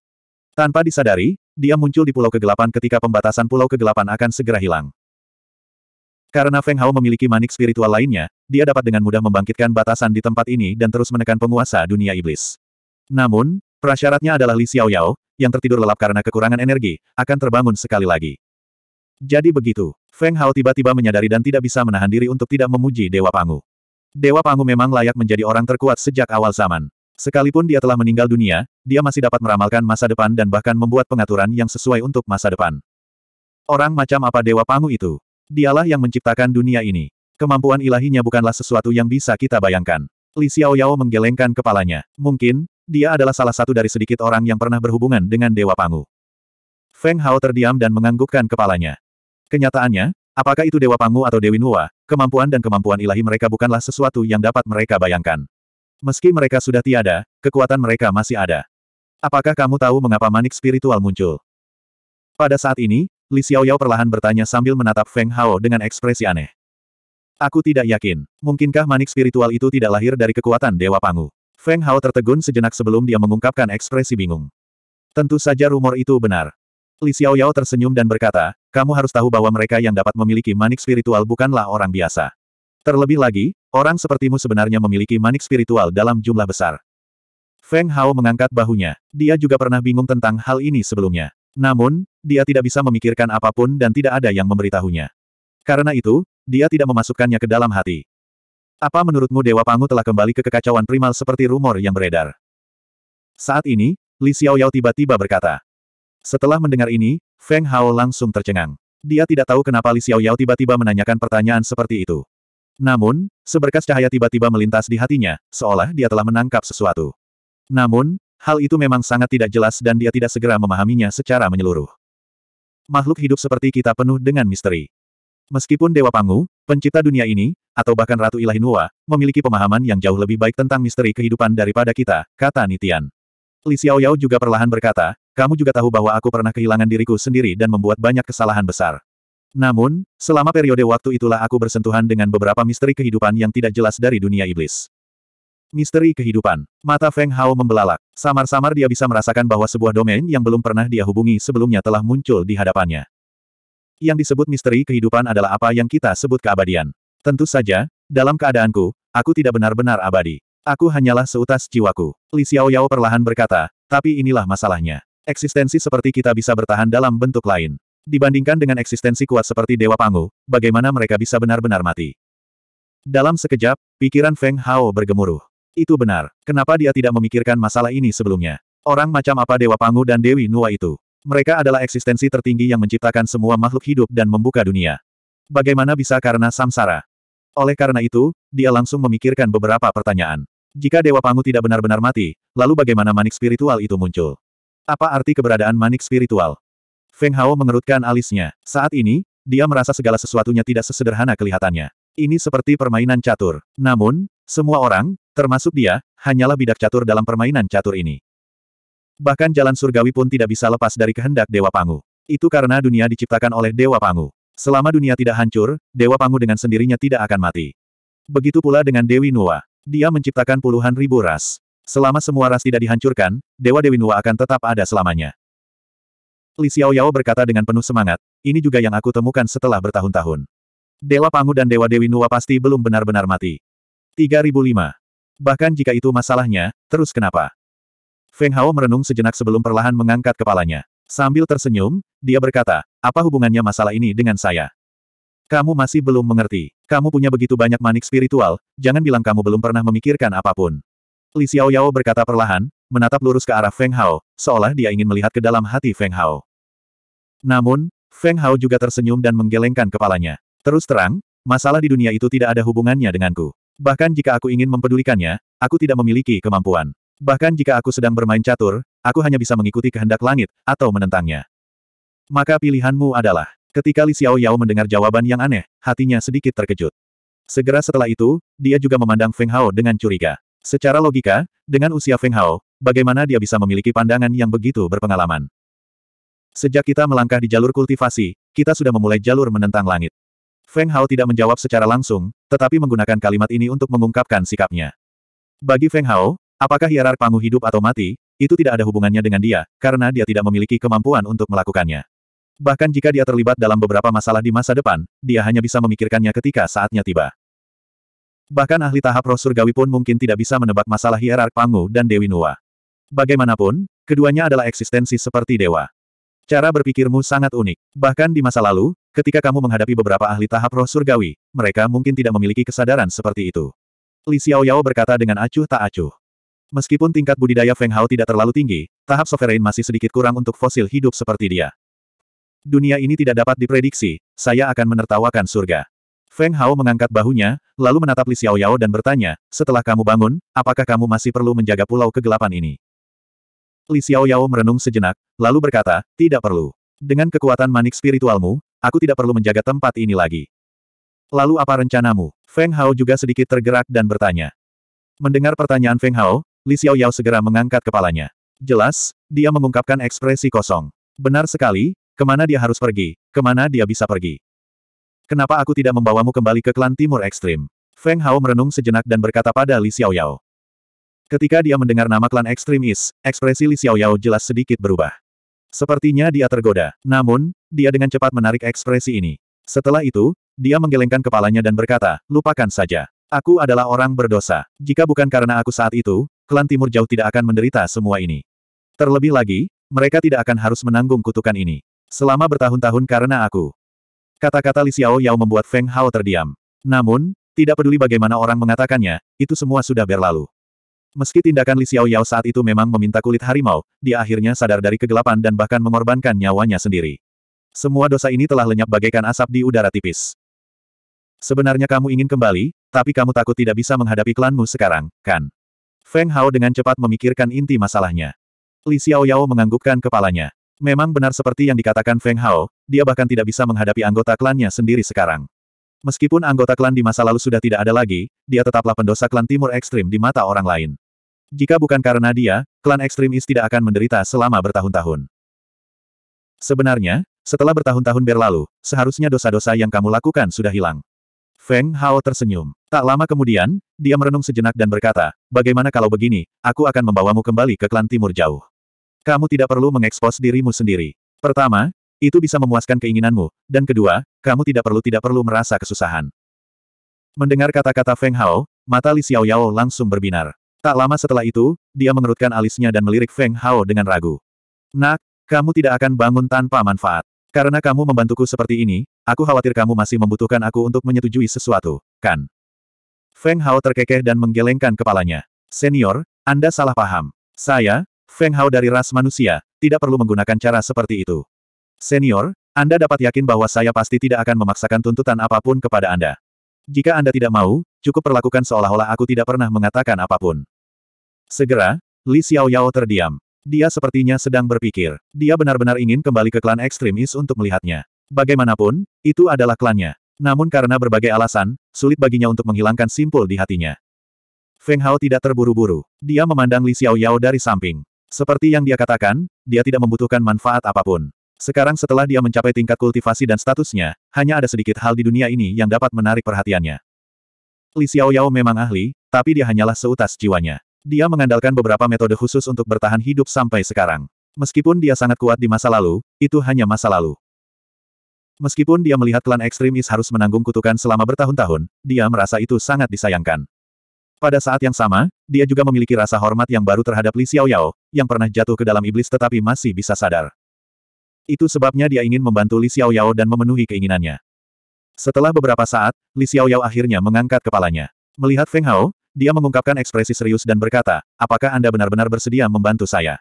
Tanpa disadari, dia muncul di Pulau Kegelapan ketika pembatasan Pulau Kegelapan akan segera hilang. Karena Feng Hao memiliki manik spiritual lainnya, dia dapat dengan mudah membangkitkan batasan di tempat ini dan terus menekan penguasa dunia iblis. Namun, prasyaratnya adalah Li Xiaoyao, yang tertidur lelap karena kekurangan energi, akan terbangun sekali lagi. Jadi begitu, Feng Hao tiba-tiba menyadari dan tidak bisa menahan diri untuk tidak memuji Dewa Pangu. Dewa Pangu memang layak menjadi orang terkuat sejak awal zaman. Sekalipun dia telah meninggal dunia, dia masih dapat meramalkan masa depan dan bahkan membuat pengaturan yang sesuai untuk masa depan. Orang macam apa Dewa Pangu itu? Dialah yang menciptakan dunia ini. Kemampuan ilahinya bukanlah sesuatu yang bisa kita bayangkan. Li Xiaoyao menggelengkan kepalanya. Mungkin, dia adalah salah satu dari sedikit orang yang pernah berhubungan dengan Dewa Pangu. Feng Hao terdiam dan menganggukkan kepalanya. Kenyataannya, apakah itu Dewa Pangu atau Dewi Nuwa, Kemampuan dan kemampuan ilahi mereka bukanlah sesuatu yang dapat mereka bayangkan. Meski mereka sudah tiada, kekuatan mereka masih ada. Apakah kamu tahu mengapa manik spiritual muncul? Pada saat ini, Li Xiaoyao perlahan bertanya sambil menatap Feng Hao dengan ekspresi aneh. Aku tidak yakin. Mungkinkah manik spiritual itu tidak lahir dari kekuatan Dewa Pangu? Feng Hao tertegun sejenak sebelum dia mengungkapkan ekspresi bingung. Tentu saja rumor itu benar. Li Xiaoyao tersenyum dan berkata, kamu harus tahu bahwa mereka yang dapat memiliki manik spiritual bukanlah orang biasa. Terlebih lagi, orang sepertimu sebenarnya memiliki manik spiritual dalam jumlah besar. Feng Hao mengangkat bahunya. Dia juga pernah bingung tentang hal ini sebelumnya. Namun, dia tidak bisa memikirkan apapun dan tidak ada yang memberitahunya. Karena itu, dia tidak memasukkannya ke dalam hati. Apa menurutmu Dewa Pangu telah kembali ke kekacauan primal seperti rumor yang beredar? Saat ini, Li Xiaoyao tiba-tiba berkata, setelah mendengar ini, Feng Hao langsung tercengang. Dia tidak tahu kenapa Li Xiaoyao tiba-tiba menanyakan pertanyaan seperti itu. Namun, seberkas cahaya tiba-tiba melintas di hatinya, seolah dia telah menangkap sesuatu. Namun, hal itu memang sangat tidak jelas dan dia tidak segera memahaminya secara menyeluruh. Makhluk hidup seperti kita penuh dengan misteri. Meskipun Dewa Pangu, pencipta dunia ini, atau bahkan Ratu Ilahi Nuwa, memiliki pemahaman yang jauh lebih baik tentang misteri kehidupan daripada kita, kata Nitian. Li Xiaoyao juga perlahan berkata, kamu juga tahu bahwa aku pernah kehilangan diriku sendiri dan membuat banyak kesalahan besar. Namun, selama periode waktu itulah aku bersentuhan dengan beberapa misteri kehidupan yang tidak jelas dari dunia iblis. Misteri kehidupan. Mata Feng Hao membelalak. Samar-samar dia bisa merasakan bahwa sebuah domain yang belum pernah dia hubungi sebelumnya telah muncul di hadapannya. Yang disebut misteri kehidupan adalah apa yang kita sebut keabadian. Tentu saja, dalam keadaanku, aku tidak benar-benar abadi. Aku hanyalah seutas jiwaku. Li Xiaoyao perlahan berkata, tapi inilah masalahnya. Eksistensi seperti kita bisa bertahan dalam bentuk lain. Dibandingkan dengan eksistensi kuat seperti Dewa Pangu, bagaimana mereka bisa benar-benar mati? Dalam sekejap, pikiran Feng Hao bergemuruh. Itu benar. Kenapa dia tidak memikirkan masalah ini sebelumnya? Orang macam apa Dewa Pangu dan Dewi Nua itu? Mereka adalah eksistensi tertinggi yang menciptakan semua makhluk hidup dan membuka dunia. Bagaimana bisa karena samsara? Oleh karena itu, dia langsung memikirkan beberapa pertanyaan. Jika Dewa Pangu tidak benar-benar mati, lalu bagaimana manik spiritual itu muncul? Apa arti keberadaan manik spiritual? Feng Hao mengerutkan alisnya. Saat ini, dia merasa segala sesuatunya tidak sesederhana kelihatannya. Ini seperti permainan catur. Namun, semua orang, termasuk dia, hanyalah bidak catur dalam permainan catur ini. Bahkan jalan surgawi pun tidak bisa lepas dari kehendak Dewa Pangu. Itu karena dunia diciptakan oleh Dewa Pangu. Selama dunia tidak hancur, Dewa Pangu dengan sendirinya tidak akan mati. Begitu pula dengan Dewi Nuwa. Dia menciptakan puluhan ribu ras. Selama semua ras tidak dihancurkan, Dewa Dewi Nua akan tetap ada selamanya. Li Xiaoyao berkata dengan penuh semangat, ini juga yang aku temukan setelah bertahun-tahun. Dewa Pangu dan Dewa Dewi Nua pasti belum benar-benar mati. 3005. Bahkan jika itu masalahnya, terus kenapa? Feng Hao merenung sejenak sebelum perlahan mengangkat kepalanya. Sambil tersenyum, dia berkata, apa hubungannya masalah ini dengan saya? Kamu masih belum mengerti. Kamu punya begitu banyak manik spiritual, jangan bilang kamu belum pernah memikirkan apapun. Li Xiaoyao berkata perlahan, menatap lurus ke arah Feng Hao, seolah dia ingin melihat ke dalam hati Feng Hao. Namun, Feng Hao juga tersenyum dan menggelengkan kepalanya. Terus terang, masalah di dunia itu tidak ada hubungannya denganku. Bahkan jika aku ingin mempedulikannya, aku tidak memiliki kemampuan. Bahkan jika aku sedang bermain catur, aku hanya bisa mengikuti kehendak langit, atau menentangnya. Maka pilihanmu adalah, ketika Li Xiaoyao mendengar jawaban yang aneh, hatinya sedikit terkejut. Segera setelah itu, dia juga memandang Feng Hao dengan curiga. Secara logika, dengan usia Feng Hao, bagaimana dia bisa memiliki pandangan yang begitu berpengalaman? Sejak kita melangkah di jalur kultivasi, kita sudah memulai jalur menentang langit. Feng Hao tidak menjawab secara langsung, tetapi menggunakan kalimat ini untuk mengungkapkan sikapnya. Bagi Feng Hao, apakah hierark panggung hidup atau mati, itu tidak ada hubungannya dengan dia, karena dia tidak memiliki kemampuan untuk melakukannya. Bahkan jika dia terlibat dalam beberapa masalah di masa depan, dia hanya bisa memikirkannya ketika saatnya tiba. Bahkan ahli tahap roh surgawi pun mungkin tidak bisa menebak masalah hierark Pangu dan Dewi Nuwa. Bagaimanapun, keduanya adalah eksistensi seperti dewa. Cara berpikirmu sangat unik. Bahkan di masa lalu, ketika kamu menghadapi beberapa ahli tahap roh surgawi, mereka mungkin tidak memiliki kesadaran seperti itu. Li Xiaoyao berkata dengan acuh tak acuh. Meskipun tingkat budidaya Feng Hao tidak terlalu tinggi, tahap sovereign masih sedikit kurang untuk fosil hidup seperti dia. Dunia ini tidak dapat diprediksi, saya akan menertawakan surga. Feng Hao mengangkat bahunya, lalu menatap Li Xiaoyao dan bertanya, setelah kamu bangun, apakah kamu masih perlu menjaga pulau kegelapan ini? Li Xiaoyao merenung sejenak, lalu berkata, tidak perlu. Dengan kekuatan manik spiritualmu, aku tidak perlu menjaga tempat ini lagi. Lalu apa rencanamu? Feng Hao juga sedikit tergerak dan bertanya. Mendengar pertanyaan Feng Hao, Li Xiaoyao segera mengangkat kepalanya. Jelas, dia mengungkapkan ekspresi kosong. Benar sekali, kemana dia harus pergi, kemana dia bisa pergi. Kenapa aku tidak membawamu kembali ke klan timur ekstrim? Feng Hao merenung sejenak dan berkata pada Li Xiaoyao. Ketika dia mendengar nama klan ekstremis, ekspresi Li Xiaoyao jelas sedikit berubah. Sepertinya dia tergoda, namun, dia dengan cepat menarik ekspresi ini. Setelah itu, dia menggelengkan kepalanya dan berkata, lupakan saja. Aku adalah orang berdosa. Jika bukan karena aku saat itu, klan timur jauh tidak akan menderita semua ini. Terlebih lagi, mereka tidak akan harus menanggung kutukan ini. Selama bertahun-tahun karena aku, Kata-kata Li Xiao Yao membuat Feng Hao terdiam. Namun, tidak peduli bagaimana orang mengatakannya, itu semua sudah berlalu. Meski tindakan Li Xiao Yao saat itu memang meminta kulit harimau, dia akhirnya sadar dari kegelapan dan bahkan mengorbankan nyawanya sendiri. Semua dosa ini telah lenyap bagaikan asap di udara tipis. Sebenarnya kamu ingin kembali, tapi kamu takut tidak bisa menghadapi klanmu sekarang, kan? Feng Hao dengan cepat memikirkan inti masalahnya. Li Xiao Yao menganggukkan kepalanya. Memang benar seperti yang dikatakan Feng Hao, dia bahkan tidak bisa menghadapi anggota klannya sendiri sekarang. Meskipun anggota klan di masa lalu sudah tidak ada lagi, dia tetaplah pendosa klan timur ekstrim di mata orang lain. Jika bukan karena dia, klan ekstrim East tidak akan menderita selama bertahun-tahun. Sebenarnya, setelah bertahun-tahun berlalu, seharusnya dosa-dosa yang kamu lakukan sudah hilang. Feng Hao tersenyum. Tak lama kemudian, dia merenung sejenak dan berkata, bagaimana kalau begini, aku akan membawamu kembali ke klan timur jauh. Kamu tidak perlu mengekspos dirimu sendiri. Pertama, itu bisa memuaskan keinginanmu, dan kedua, kamu tidak perlu tidak perlu merasa kesusahan. Mendengar kata-kata Feng Hao, mata Li Xiaoyao langsung berbinar. Tak lama setelah itu, dia mengerutkan alisnya dan melirik Feng Hao dengan ragu. Nak, kamu tidak akan bangun tanpa manfaat. Karena kamu membantuku seperti ini, aku khawatir kamu masih membutuhkan aku untuk menyetujui sesuatu, kan? Feng Hao terkekeh dan menggelengkan kepalanya. Senior, Anda salah paham. Saya, Feng Hao dari ras manusia, tidak perlu menggunakan cara seperti itu. Senior, Anda dapat yakin bahwa saya pasti tidak akan memaksakan tuntutan apapun kepada Anda. Jika Anda tidak mau, cukup perlakukan seolah-olah aku tidak pernah mengatakan apapun. Segera, Li Xiao Yao terdiam. Dia sepertinya sedang berpikir. Dia benar-benar ingin kembali ke klan ekstremis untuk melihatnya. Bagaimanapun, itu adalah klannya. Namun karena berbagai alasan, sulit baginya untuk menghilangkan simpul di hatinya. Feng Hao tidak terburu-buru. Dia memandang Li Xiao Yao dari samping. Seperti yang dia katakan, dia tidak membutuhkan manfaat apapun. Sekarang setelah dia mencapai tingkat kultivasi dan statusnya, hanya ada sedikit hal di dunia ini yang dapat menarik perhatiannya. Li Xiaoyao memang ahli, tapi dia hanyalah seutas jiwanya. Dia mengandalkan beberapa metode khusus untuk bertahan hidup sampai sekarang. Meskipun dia sangat kuat di masa lalu, itu hanya masa lalu. Meskipun dia melihat klan ekstremis harus menanggung kutukan selama bertahun-tahun, dia merasa itu sangat disayangkan. Pada saat yang sama, dia juga memiliki rasa hormat yang baru terhadap Li Xiaoyao, yang pernah jatuh ke dalam iblis tetapi masih bisa sadar. Itu sebabnya dia ingin membantu Li Xiaoyao dan memenuhi keinginannya. Setelah beberapa saat, Li Xiaoyao akhirnya mengangkat kepalanya. Melihat Feng Hao, dia mengungkapkan ekspresi serius dan berkata, apakah Anda benar-benar bersedia membantu saya?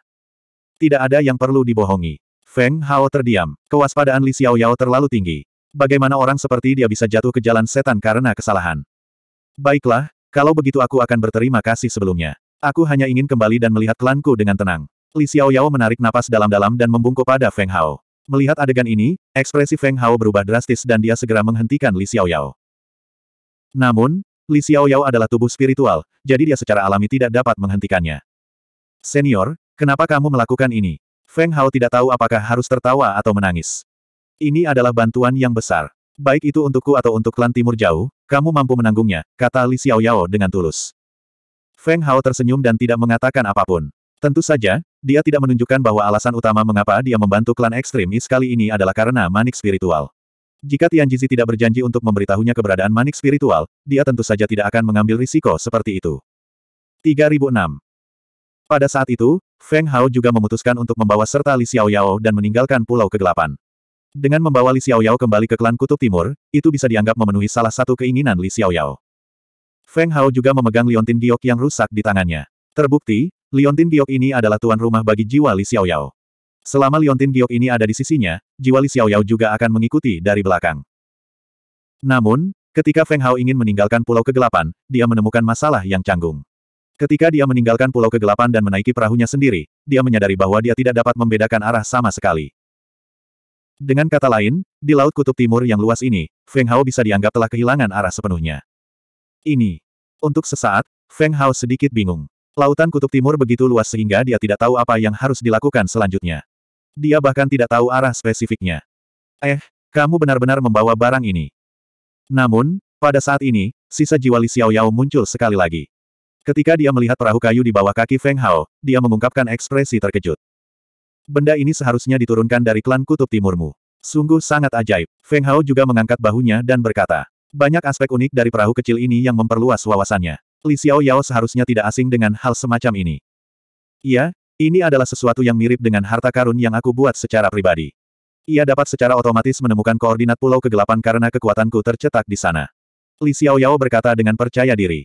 Tidak ada yang perlu dibohongi. Feng Hao terdiam. Kewaspadaan Li Xiaoyao terlalu tinggi. Bagaimana orang seperti dia bisa jatuh ke jalan setan karena kesalahan? Baiklah, kalau begitu aku akan berterima kasih sebelumnya. Aku hanya ingin kembali dan melihat klanku dengan tenang. Li Xiaoyao menarik napas dalam-dalam dan membungkuk pada Feng Hao. Melihat adegan ini, ekspresi Feng Hao berubah drastis dan dia segera menghentikan Li Xiaoyao. Namun, Li Xiaoyao adalah tubuh spiritual, jadi dia secara alami tidak dapat menghentikannya. Senior, kenapa kamu melakukan ini? Feng Hao tidak tahu apakah harus tertawa atau menangis. Ini adalah bantuan yang besar. Baik itu untukku atau untuk klan timur jauh, kamu mampu menanggungnya, kata Li Xiaoyao dengan tulus. Feng Hao tersenyum dan tidak mengatakan apapun. Tentu saja, dia tidak menunjukkan bahwa alasan utama mengapa dia membantu klan ekstremis kali ini adalah karena manik spiritual. Jika Tianjizi tidak berjanji untuk memberitahunya keberadaan manik spiritual, dia tentu saja tidak akan mengambil risiko seperti itu. 3006 Pada saat itu, Feng Hao juga memutuskan untuk membawa serta Li Xiaoyao dan meninggalkan Pulau Kegelapan. Dengan membawa Li Xiaoyao kembali ke klan Kutub Timur, itu bisa dianggap memenuhi salah satu keinginan Li Xiaoyao. Feng Hao juga memegang liontin giok yang rusak di tangannya. Terbukti, Liontin Giok ini adalah tuan rumah bagi jiwa Li Xiaoyao. Selama Liontin Giok ini ada di sisinya, jiwa Li Xiaoyao juga akan mengikuti dari belakang. Namun, ketika Feng Hao ingin meninggalkan Pulau Kegelapan, dia menemukan masalah yang canggung. Ketika dia meninggalkan Pulau Kegelapan dan menaiki perahunya sendiri, dia menyadari bahwa dia tidak dapat membedakan arah sama sekali. Dengan kata lain, di Laut Kutub Timur yang luas ini, Feng Hao bisa dianggap telah kehilangan arah sepenuhnya. Ini. Untuk sesaat, Feng Hao sedikit bingung. Lautan Kutub Timur begitu luas sehingga dia tidak tahu apa yang harus dilakukan selanjutnya. Dia bahkan tidak tahu arah spesifiknya. Eh, kamu benar-benar membawa barang ini. Namun, pada saat ini, sisa jiwa Li Xiaoyao muncul sekali lagi. Ketika dia melihat perahu kayu di bawah kaki Feng Hao, dia mengungkapkan ekspresi terkejut. Benda ini seharusnya diturunkan dari klan Kutub Timurmu. Sungguh sangat ajaib. Feng Hao juga mengangkat bahunya dan berkata, banyak aspek unik dari perahu kecil ini yang memperluas wawasannya. Li Xiao Yao seharusnya tidak asing dengan hal semacam ini. Iya, ini adalah sesuatu yang mirip dengan harta karun yang aku buat secara pribadi. Ia dapat secara otomatis menemukan koordinat pulau kegelapan karena kekuatanku tercetak di sana. Li Xiao Yao berkata dengan percaya diri.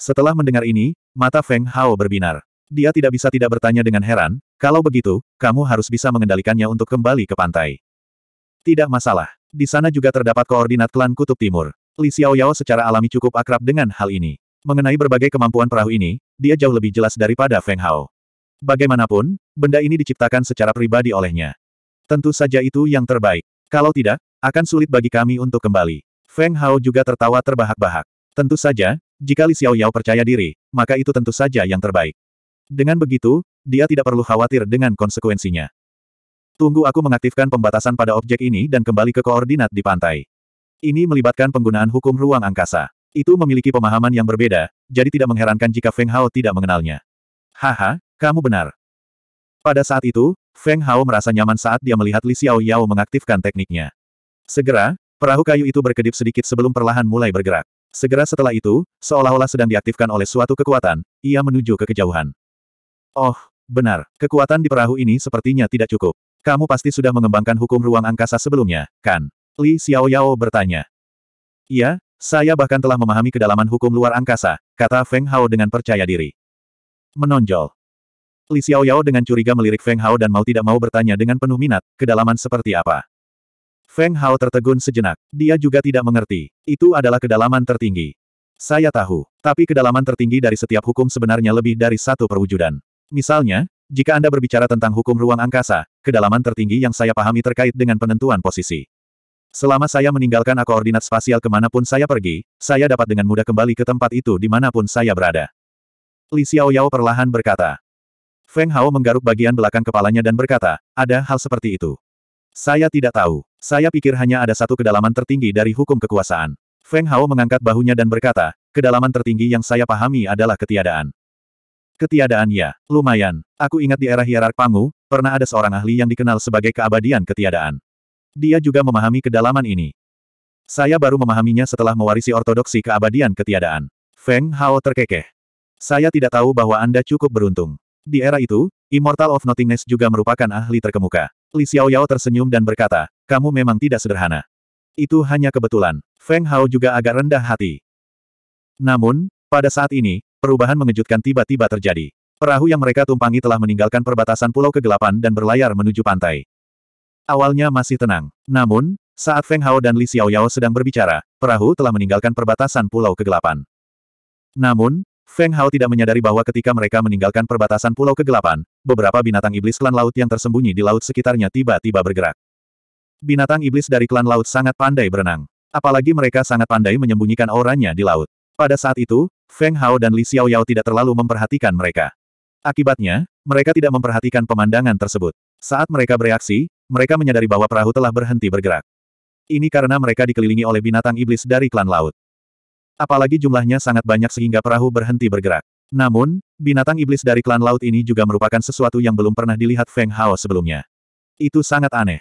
Setelah mendengar ini, mata Feng Hao berbinar. Dia tidak bisa tidak bertanya dengan heran, kalau begitu, kamu harus bisa mengendalikannya untuk kembali ke pantai. Tidak masalah. Di sana juga terdapat koordinat klan Kutub Timur. Li Xiaoyao secara alami cukup akrab dengan hal ini. Mengenai berbagai kemampuan perahu ini, dia jauh lebih jelas daripada Feng Hao. Bagaimanapun, benda ini diciptakan secara pribadi olehnya. Tentu saja itu yang terbaik. Kalau tidak, akan sulit bagi kami untuk kembali. Feng Hao juga tertawa terbahak-bahak. Tentu saja, jika Li Xiao Yao percaya diri, maka itu tentu saja yang terbaik. Dengan begitu, dia tidak perlu khawatir dengan konsekuensinya. Tunggu aku mengaktifkan pembatasan pada objek ini dan kembali ke koordinat di pantai. Ini melibatkan penggunaan hukum ruang angkasa. Itu memiliki pemahaman yang berbeda, jadi tidak mengherankan jika Feng Hao tidak mengenalnya. Haha, kamu benar. Pada saat itu, Feng Hao merasa nyaman saat dia melihat Li Xiao Yao mengaktifkan tekniknya. Segera, perahu kayu itu berkedip sedikit sebelum perlahan mulai bergerak. Segera setelah itu, seolah-olah sedang diaktifkan oleh suatu kekuatan, ia menuju ke kejauhan. Oh, benar, kekuatan di perahu ini sepertinya tidak cukup. Kamu pasti sudah mengembangkan hukum ruang angkasa sebelumnya, kan? Li Xiao Yao bertanya. Iya, saya bahkan telah memahami kedalaman hukum luar angkasa, kata Feng Hao dengan percaya diri. Menonjol. Li Xiaoyao dengan curiga melirik Feng Hao dan mau tidak mau bertanya dengan penuh minat, kedalaman seperti apa? Feng Hao tertegun sejenak. Dia juga tidak mengerti. Itu adalah kedalaman tertinggi. Saya tahu, tapi kedalaman tertinggi dari setiap hukum sebenarnya lebih dari satu perwujudan. Misalnya, jika Anda berbicara tentang hukum ruang angkasa, kedalaman tertinggi yang saya pahami terkait dengan penentuan posisi. Selama saya meninggalkan koordinat spasial kemanapun saya pergi, saya dapat dengan mudah kembali ke tempat itu dimanapun saya berada. Li Xiaoyao perlahan berkata. Feng Hao menggaruk bagian belakang kepalanya dan berkata, ada hal seperti itu. Saya tidak tahu. Saya pikir hanya ada satu kedalaman tertinggi dari hukum kekuasaan. Feng Hao mengangkat bahunya dan berkata, kedalaman tertinggi yang saya pahami adalah ketiadaan. Ketiadaan ya, lumayan. Aku ingat di era hierark Pangu, pernah ada seorang ahli yang dikenal sebagai keabadian ketiadaan. Dia juga memahami kedalaman ini. Saya baru memahaminya setelah mewarisi ortodoksi keabadian ketiadaan. Feng Hao terkekeh. Saya tidak tahu bahwa Anda cukup beruntung. Di era itu, Immortal of Nothingness juga merupakan ahli terkemuka. Li Xiaoyao tersenyum dan berkata, kamu memang tidak sederhana. Itu hanya kebetulan. Feng Hao juga agak rendah hati. Namun, pada saat ini, perubahan mengejutkan tiba-tiba terjadi. Perahu yang mereka tumpangi telah meninggalkan perbatasan Pulau Kegelapan dan berlayar menuju pantai. Awalnya masih tenang. Namun, saat Feng Hao dan Li Xiaoyao sedang berbicara, perahu telah meninggalkan perbatasan Pulau Kegelapan. Namun, Feng Hao tidak menyadari bahwa ketika mereka meninggalkan perbatasan Pulau Kegelapan, beberapa binatang iblis klan laut yang tersembunyi di laut sekitarnya tiba-tiba bergerak. Binatang iblis dari klan laut sangat pandai berenang. Apalagi mereka sangat pandai menyembunyikan auranya di laut. Pada saat itu, Feng Hao dan Li Xiaoyao tidak terlalu memperhatikan mereka. Akibatnya, mereka tidak memperhatikan pemandangan tersebut. Saat mereka bereaksi, mereka menyadari bahwa perahu telah berhenti bergerak. Ini karena mereka dikelilingi oleh binatang iblis dari klan laut. Apalagi jumlahnya sangat banyak sehingga perahu berhenti bergerak. Namun, binatang iblis dari klan laut ini juga merupakan sesuatu yang belum pernah dilihat Feng Hao sebelumnya. Itu sangat aneh.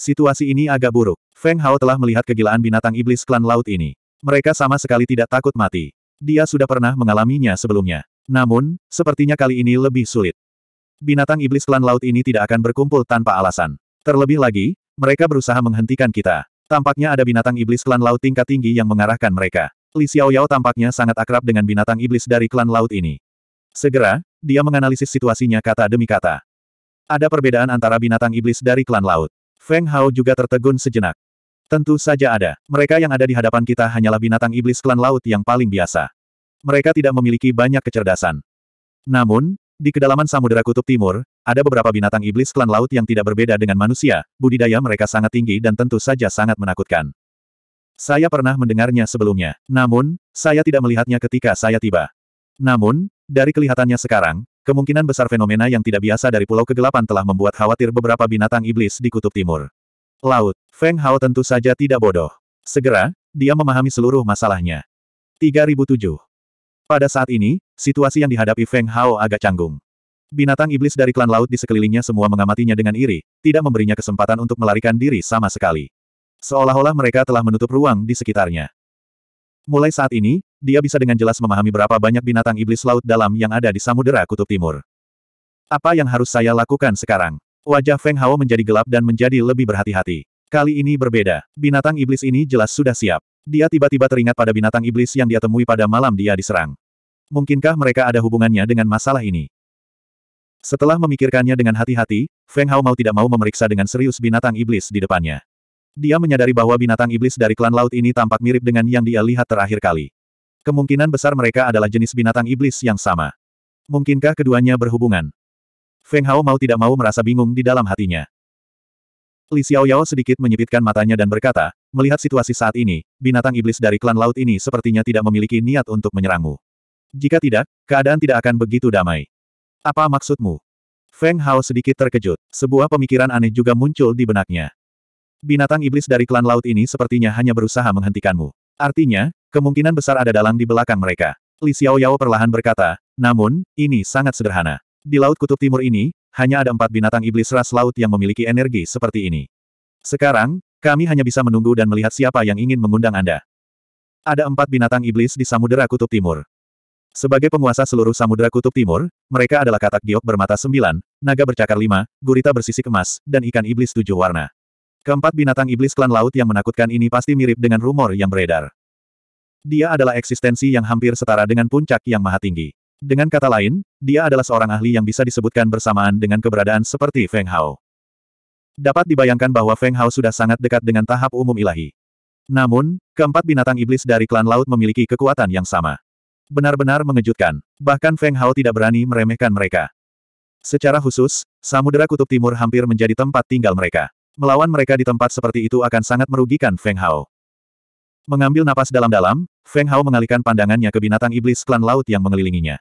Situasi ini agak buruk. Feng Hao telah melihat kegilaan binatang iblis klan laut ini. Mereka sama sekali tidak takut mati. Dia sudah pernah mengalaminya sebelumnya. Namun, sepertinya kali ini lebih sulit. Binatang iblis klan laut ini tidak akan berkumpul tanpa alasan. Terlebih lagi, mereka berusaha menghentikan kita. Tampaknya ada binatang iblis klan laut tingkat tinggi yang mengarahkan mereka. Li Xiaoyao tampaknya sangat akrab dengan binatang iblis dari klan laut ini. Segera, dia menganalisis situasinya kata demi kata. Ada perbedaan antara binatang iblis dari klan laut. Feng Hao juga tertegun sejenak. Tentu saja ada. Mereka yang ada di hadapan kita hanyalah binatang iblis klan laut yang paling biasa. Mereka tidak memiliki banyak kecerdasan. Namun, di kedalaman Samudera Kutub Timur, ada beberapa binatang iblis klan laut yang tidak berbeda dengan manusia, budidaya mereka sangat tinggi dan tentu saja sangat menakutkan. Saya pernah mendengarnya sebelumnya, namun, saya tidak melihatnya ketika saya tiba. Namun, dari kelihatannya sekarang, kemungkinan besar fenomena yang tidak biasa dari Pulau Kegelapan telah membuat khawatir beberapa binatang iblis di Kutub Timur. Laut, Feng Hao tentu saja tidak bodoh. Segera, dia memahami seluruh masalahnya. 3007 pada saat ini, situasi yang dihadapi Feng Hao agak canggung. Binatang iblis dari klan laut di sekelilingnya semua mengamatinya dengan iri, tidak memberinya kesempatan untuk melarikan diri sama sekali. Seolah-olah mereka telah menutup ruang di sekitarnya. Mulai saat ini, dia bisa dengan jelas memahami berapa banyak binatang iblis laut dalam yang ada di Samudera Kutub Timur. Apa yang harus saya lakukan sekarang? Wajah Feng Hao menjadi gelap dan menjadi lebih berhati-hati. Kali ini berbeda, binatang iblis ini jelas sudah siap. Dia tiba-tiba teringat pada binatang iblis yang dia temui pada malam dia diserang. Mungkinkah mereka ada hubungannya dengan masalah ini? Setelah memikirkannya dengan hati-hati, Feng Hao mau tidak mau memeriksa dengan serius binatang iblis di depannya. Dia menyadari bahwa binatang iblis dari klan laut ini tampak mirip dengan yang dia lihat terakhir kali. Kemungkinan besar mereka adalah jenis binatang iblis yang sama. Mungkinkah keduanya berhubungan? Feng Hao mau tidak mau merasa bingung di dalam hatinya. Li Xiaoyao sedikit menyipitkan matanya dan berkata, melihat situasi saat ini, binatang iblis dari klan laut ini sepertinya tidak memiliki niat untuk menyerangmu. Jika tidak, keadaan tidak akan begitu damai. Apa maksudmu? Feng Hao sedikit terkejut, sebuah pemikiran aneh juga muncul di benaknya. Binatang iblis dari klan laut ini sepertinya hanya berusaha menghentikanmu. Artinya, kemungkinan besar ada dalang di belakang mereka. Li Xiaoyao perlahan berkata, namun, ini sangat sederhana. Di Laut Kutub Timur ini, hanya ada empat binatang iblis ras laut yang memiliki energi seperti ini. Sekarang, kami hanya bisa menunggu dan melihat siapa yang ingin mengundang Anda. Ada empat binatang iblis di Samudera Kutub Timur. Sebagai penguasa seluruh Samudera Kutub Timur, mereka adalah katak giok bermata sembilan, naga bercakar lima, gurita bersisik emas, dan ikan iblis tujuh warna. Keempat binatang iblis klan laut yang menakutkan ini pasti mirip dengan rumor yang beredar. Dia adalah eksistensi yang hampir setara dengan puncak yang maha tinggi. Dengan kata lain, dia adalah seorang ahli yang bisa disebutkan bersamaan dengan keberadaan seperti Feng Hao. Dapat dibayangkan bahwa Feng Hao sudah sangat dekat dengan tahap umum ilahi. Namun, keempat binatang iblis dari klan laut memiliki kekuatan yang sama. Benar-benar mengejutkan. Bahkan Feng Hao tidak berani meremehkan mereka. Secara khusus, Samudera Kutub Timur hampir menjadi tempat tinggal mereka. Melawan mereka di tempat seperti itu akan sangat merugikan Feng Hao. Mengambil napas dalam-dalam, Feng Hao mengalihkan pandangannya ke binatang iblis klan laut yang mengelilinginya.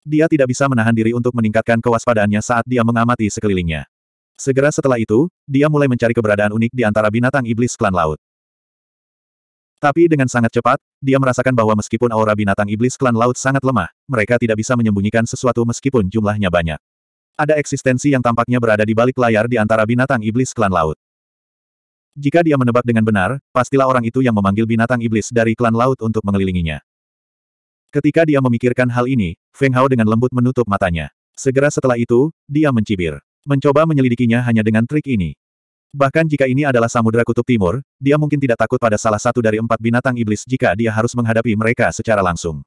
Dia tidak bisa menahan diri untuk meningkatkan kewaspadaannya saat dia mengamati sekelilingnya. Segera setelah itu, dia mulai mencari keberadaan unik di antara binatang iblis klan laut. Tapi dengan sangat cepat, dia merasakan bahwa meskipun aura binatang iblis klan laut sangat lemah, mereka tidak bisa menyembunyikan sesuatu meskipun jumlahnya banyak. Ada eksistensi yang tampaknya berada di balik layar di antara binatang iblis klan laut. Jika dia menebak dengan benar, pastilah orang itu yang memanggil binatang iblis dari klan laut untuk mengelilinginya. Ketika dia memikirkan hal ini, Feng Hao dengan lembut menutup matanya. Segera setelah itu, dia mencibir. Mencoba menyelidikinya hanya dengan trik ini. Bahkan jika ini adalah Samudra Kutub Timur, dia mungkin tidak takut pada salah satu dari empat binatang iblis jika dia harus menghadapi mereka secara langsung.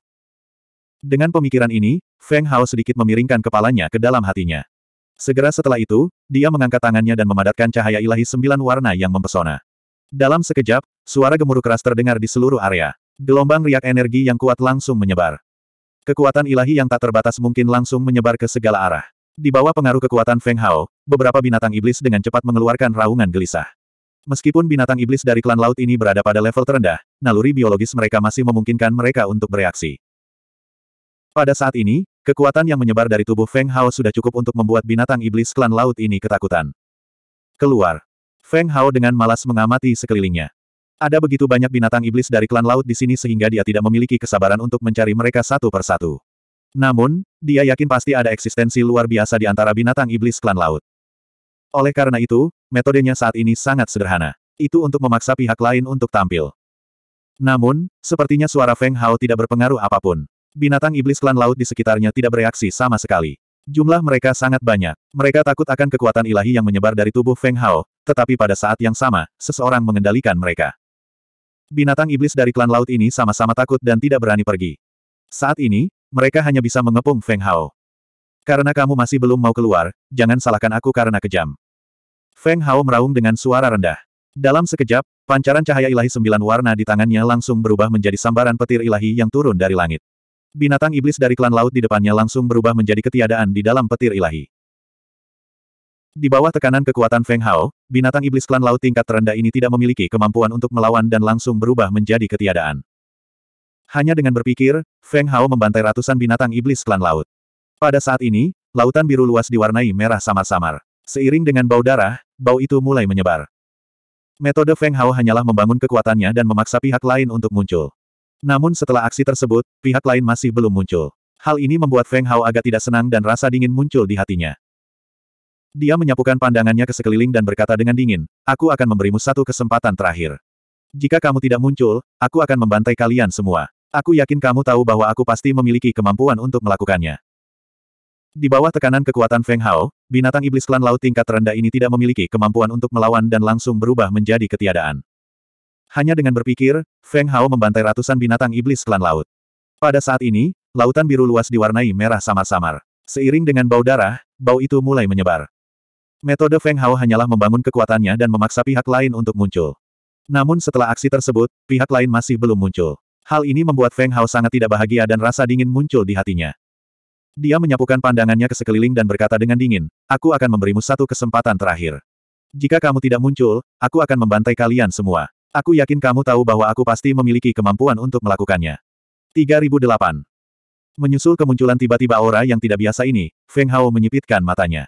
Dengan pemikiran ini, Feng Hao sedikit memiringkan kepalanya ke dalam hatinya. Segera setelah itu, dia mengangkat tangannya dan memadatkan cahaya ilahi sembilan warna yang mempesona. Dalam sekejap, suara gemuruh keras terdengar di seluruh area. Gelombang riak energi yang kuat langsung menyebar. Kekuatan ilahi yang tak terbatas mungkin langsung menyebar ke segala arah. Di bawah pengaruh kekuatan Feng Hao, beberapa binatang iblis dengan cepat mengeluarkan raungan gelisah. Meskipun binatang iblis dari klan laut ini berada pada level terendah, naluri biologis mereka masih memungkinkan mereka untuk bereaksi. Pada saat ini, kekuatan yang menyebar dari tubuh Feng Hao sudah cukup untuk membuat binatang iblis klan laut ini ketakutan. Keluar. Feng Hao dengan malas mengamati sekelilingnya. Ada begitu banyak binatang iblis dari klan laut di sini sehingga dia tidak memiliki kesabaran untuk mencari mereka satu per satu. Namun, dia yakin pasti ada eksistensi luar biasa di antara binatang iblis klan laut. Oleh karena itu, metodenya saat ini sangat sederhana. Itu untuk memaksa pihak lain untuk tampil. Namun, sepertinya suara Feng Hao tidak berpengaruh apapun. Binatang iblis klan laut di sekitarnya tidak bereaksi sama sekali. Jumlah mereka sangat banyak. Mereka takut akan kekuatan ilahi yang menyebar dari tubuh Feng Hao, tetapi pada saat yang sama, seseorang mengendalikan mereka binatang iblis dari klan laut ini sama-sama takut dan tidak berani pergi. Saat ini, mereka hanya bisa mengepung Feng Hao. Karena kamu masih belum mau keluar, jangan salahkan aku karena kejam. Feng Hao meraung dengan suara rendah. Dalam sekejap, pancaran cahaya ilahi sembilan warna di tangannya langsung berubah menjadi sambaran petir ilahi yang turun dari langit. Binatang iblis dari klan laut di depannya langsung berubah menjadi ketiadaan di dalam petir ilahi. Di bawah tekanan kekuatan Feng Hao, binatang iblis klan laut tingkat terendah ini tidak memiliki kemampuan untuk melawan dan langsung berubah menjadi ketiadaan. Hanya dengan berpikir, Feng Hao membantai ratusan binatang iblis klan laut. Pada saat ini, lautan biru luas diwarnai merah samar-samar. Seiring dengan bau darah, bau itu mulai menyebar. Metode Feng Hao hanyalah membangun kekuatannya dan memaksa pihak lain untuk muncul. Namun setelah aksi tersebut, pihak lain masih belum muncul. Hal ini membuat Feng Hao agak tidak senang dan rasa dingin muncul di hatinya. Dia menyapukan pandangannya ke sekeliling dan berkata dengan dingin, aku akan memberimu satu kesempatan terakhir. Jika kamu tidak muncul, aku akan membantai kalian semua. Aku yakin kamu tahu bahwa aku pasti memiliki kemampuan untuk melakukannya. Di bawah tekanan kekuatan Feng Hao, binatang iblis klan laut tingkat rendah ini tidak memiliki kemampuan untuk melawan dan langsung berubah menjadi ketiadaan. Hanya dengan berpikir, Feng Hao membantai ratusan binatang iblis klan laut. Pada saat ini, lautan biru luas diwarnai merah samar-samar. Seiring dengan bau darah, bau itu mulai menyebar. Metode Feng Hao hanyalah membangun kekuatannya dan memaksa pihak lain untuk muncul. Namun setelah aksi tersebut, pihak lain masih belum muncul. Hal ini membuat Feng Hao sangat tidak bahagia dan rasa dingin muncul di hatinya. Dia menyapukan pandangannya ke sekeliling dan berkata dengan dingin, aku akan memberimu satu kesempatan terakhir. Jika kamu tidak muncul, aku akan membantai kalian semua. Aku yakin kamu tahu bahwa aku pasti memiliki kemampuan untuk melakukannya. 3008 Menyusul kemunculan tiba-tiba aura yang tidak biasa ini, Feng Hao menyipitkan matanya.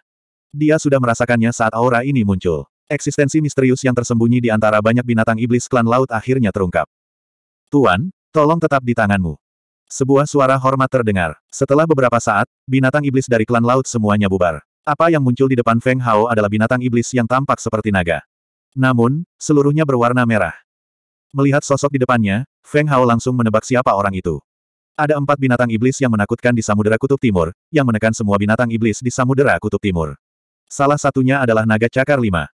Dia sudah merasakannya saat aura ini muncul. Eksistensi misterius yang tersembunyi di antara banyak binatang iblis klan laut akhirnya terungkap. Tuan, tolong tetap di tanganmu. Sebuah suara hormat terdengar. Setelah beberapa saat, binatang iblis dari klan laut semuanya bubar. Apa yang muncul di depan Feng Hao adalah binatang iblis yang tampak seperti naga. Namun, seluruhnya berwarna merah. Melihat sosok di depannya, Feng Hao langsung menebak siapa orang itu. Ada empat binatang iblis yang menakutkan di Samudera Kutub Timur, yang menekan semua binatang iblis di Samudera Kutub Timur. Salah satunya adalah naga cakar lima.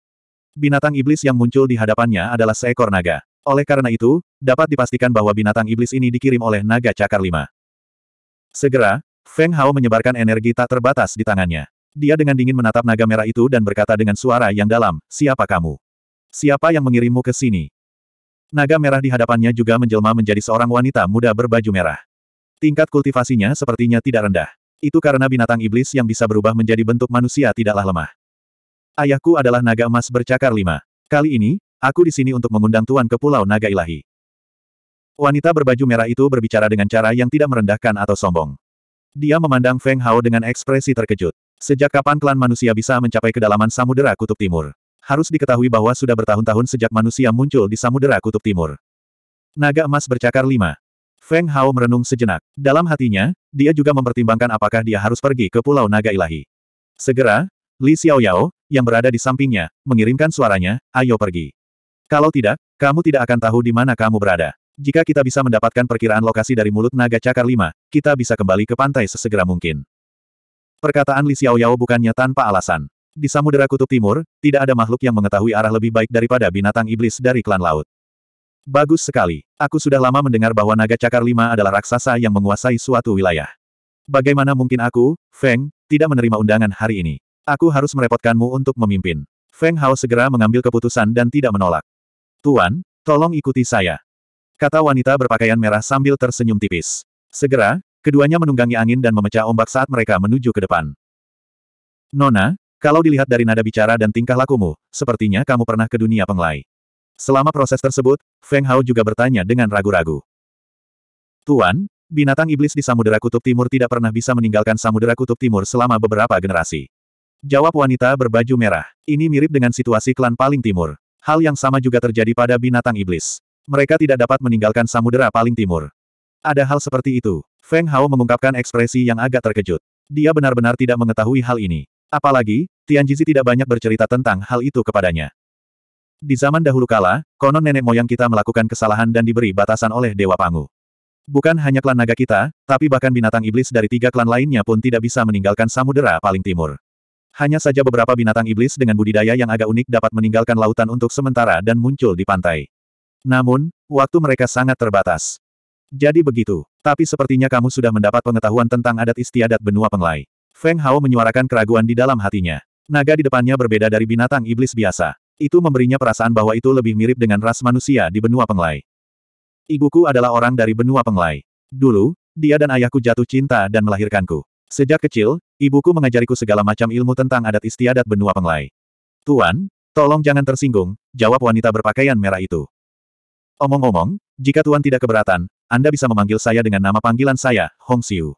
Binatang iblis yang muncul di hadapannya adalah seekor naga. Oleh karena itu, dapat dipastikan bahwa binatang iblis ini dikirim oleh naga cakar lima. Segera, Feng Hao menyebarkan energi tak terbatas di tangannya. Dia dengan dingin menatap naga merah itu dan berkata dengan suara yang dalam, siapa kamu? Siapa yang mengirimmu ke sini? Naga merah di hadapannya juga menjelma menjadi seorang wanita muda berbaju merah. Tingkat kultivasinya sepertinya tidak rendah. Itu karena binatang iblis yang bisa berubah menjadi bentuk manusia tidaklah lemah. Ayahku adalah naga emas bercakar lima. Kali ini, aku di sini untuk mengundang Tuan ke Pulau Naga Ilahi. Wanita berbaju merah itu berbicara dengan cara yang tidak merendahkan atau sombong. Dia memandang Feng Hao dengan ekspresi terkejut. Sejak kapan klan manusia bisa mencapai kedalaman Samudera Kutub Timur? Harus diketahui bahwa sudah bertahun-tahun sejak manusia muncul di Samudera Kutub Timur. Naga emas bercakar lima. Feng Hao merenung sejenak. Dalam hatinya, dia juga mempertimbangkan apakah dia harus pergi ke Pulau Naga Ilahi. Segera, Li Xiaoyao, yang berada di sampingnya, mengirimkan suaranya, ayo pergi. Kalau tidak, kamu tidak akan tahu di mana kamu berada. Jika kita bisa mendapatkan perkiraan lokasi dari mulut naga cakar lima, kita bisa kembali ke pantai sesegera mungkin. Perkataan Li Xiaoyao bukannya tanpa alasan. Di Samudera Kutub Timur, tidak ada makhluk yang mengetahui arah lebih baik daripada binatang iblis dari klan laut. Bagus sekali. Aku sudah lama mendengar bahwa naga cakar lima adalah raksasa yang menguasai suatu wilayah. Bagaimana mungkin aku, Feng, tidak menerima undangan hari ini? Aku harus merepotkanmu untuk memimpin. Feng Hao segera mengambil keputusan dan tidak menolak. Tuan, tolong ikuti saya. Kata wanita berpakaian merah sambil tersenyum tipis. Segera, keduanya menunggangi angin dan memecah ombak saat mereka menuju ke depan. Nona, kalau dilihat dari nada bicara dan tingkah lakumu, sepertinya kamu pernah ke dunia penglai. Selama proses tersebut, Feng Hao juga bertanya dengan ragu-ragu. Tuan, binatang iblis di Samudera Kutub Timur tidak pernah bisa meninggalkan Samudera Kutub Timur selama beberapa generasi. Jawab wanita berbaju merah. Ini mirip dengan situasi klan paling timur. Hal yang sama juga terjadi pada binatang iblis. Mereka tidak dapat meninggalkan Samudera paling timur. Ada hal seperti itu. Feng Hao mengungkapkan ekspresi yang agak terkejut. Dia benar-benar tidak mengetahui hal ini. Apalagi, Tian Jizi tidak banyak bercerita tentang hal itu kepadanya. Di zaman dahulu kala, konon nenek moyang kita melakukan kesalahan dan diberi batasan oleh Dewa Pangu. Bukan hanya klan naga kita, tapi bahkan binatang iblis dari tiga klan lainnya pun tidak bisa meninggalkan samudera paling timur. Hanya saja beberapa binatang iblis dengan budidaya yang agak unik dapat meninggalkan lautan untuk sementara dan muncul di pantai. Namun, waktu mereka sangat terbatas. Jadi begitu. Tapi sepertinya kamu sudah mendapat pengetahuan tentang adat istiadat benua penglai. Feng Hao menyuarakan keraguan di dalam hatinya. Naga di depannya berbeda dari binatang iblis biasa. Itu memberinya perasaan bahwa itu lebih mirip dengan ras manusia di benua penglai. Ibuku adalah orang dari benua penglai. Dulu, dia dan ayahku jatuh cinta dan melahirkanku. Sejak kecil, ibuku mengajariku segala macam ilmu tentang adat istiadat benua penglai. Tuan, tolong jangan tersinggung, jawab wanita berpakaian merah itu. Omong-omong, jika Tuan tidak keberatan, Anda bisa memanggil saya dengan nama panggilan saya, Hong Xiu.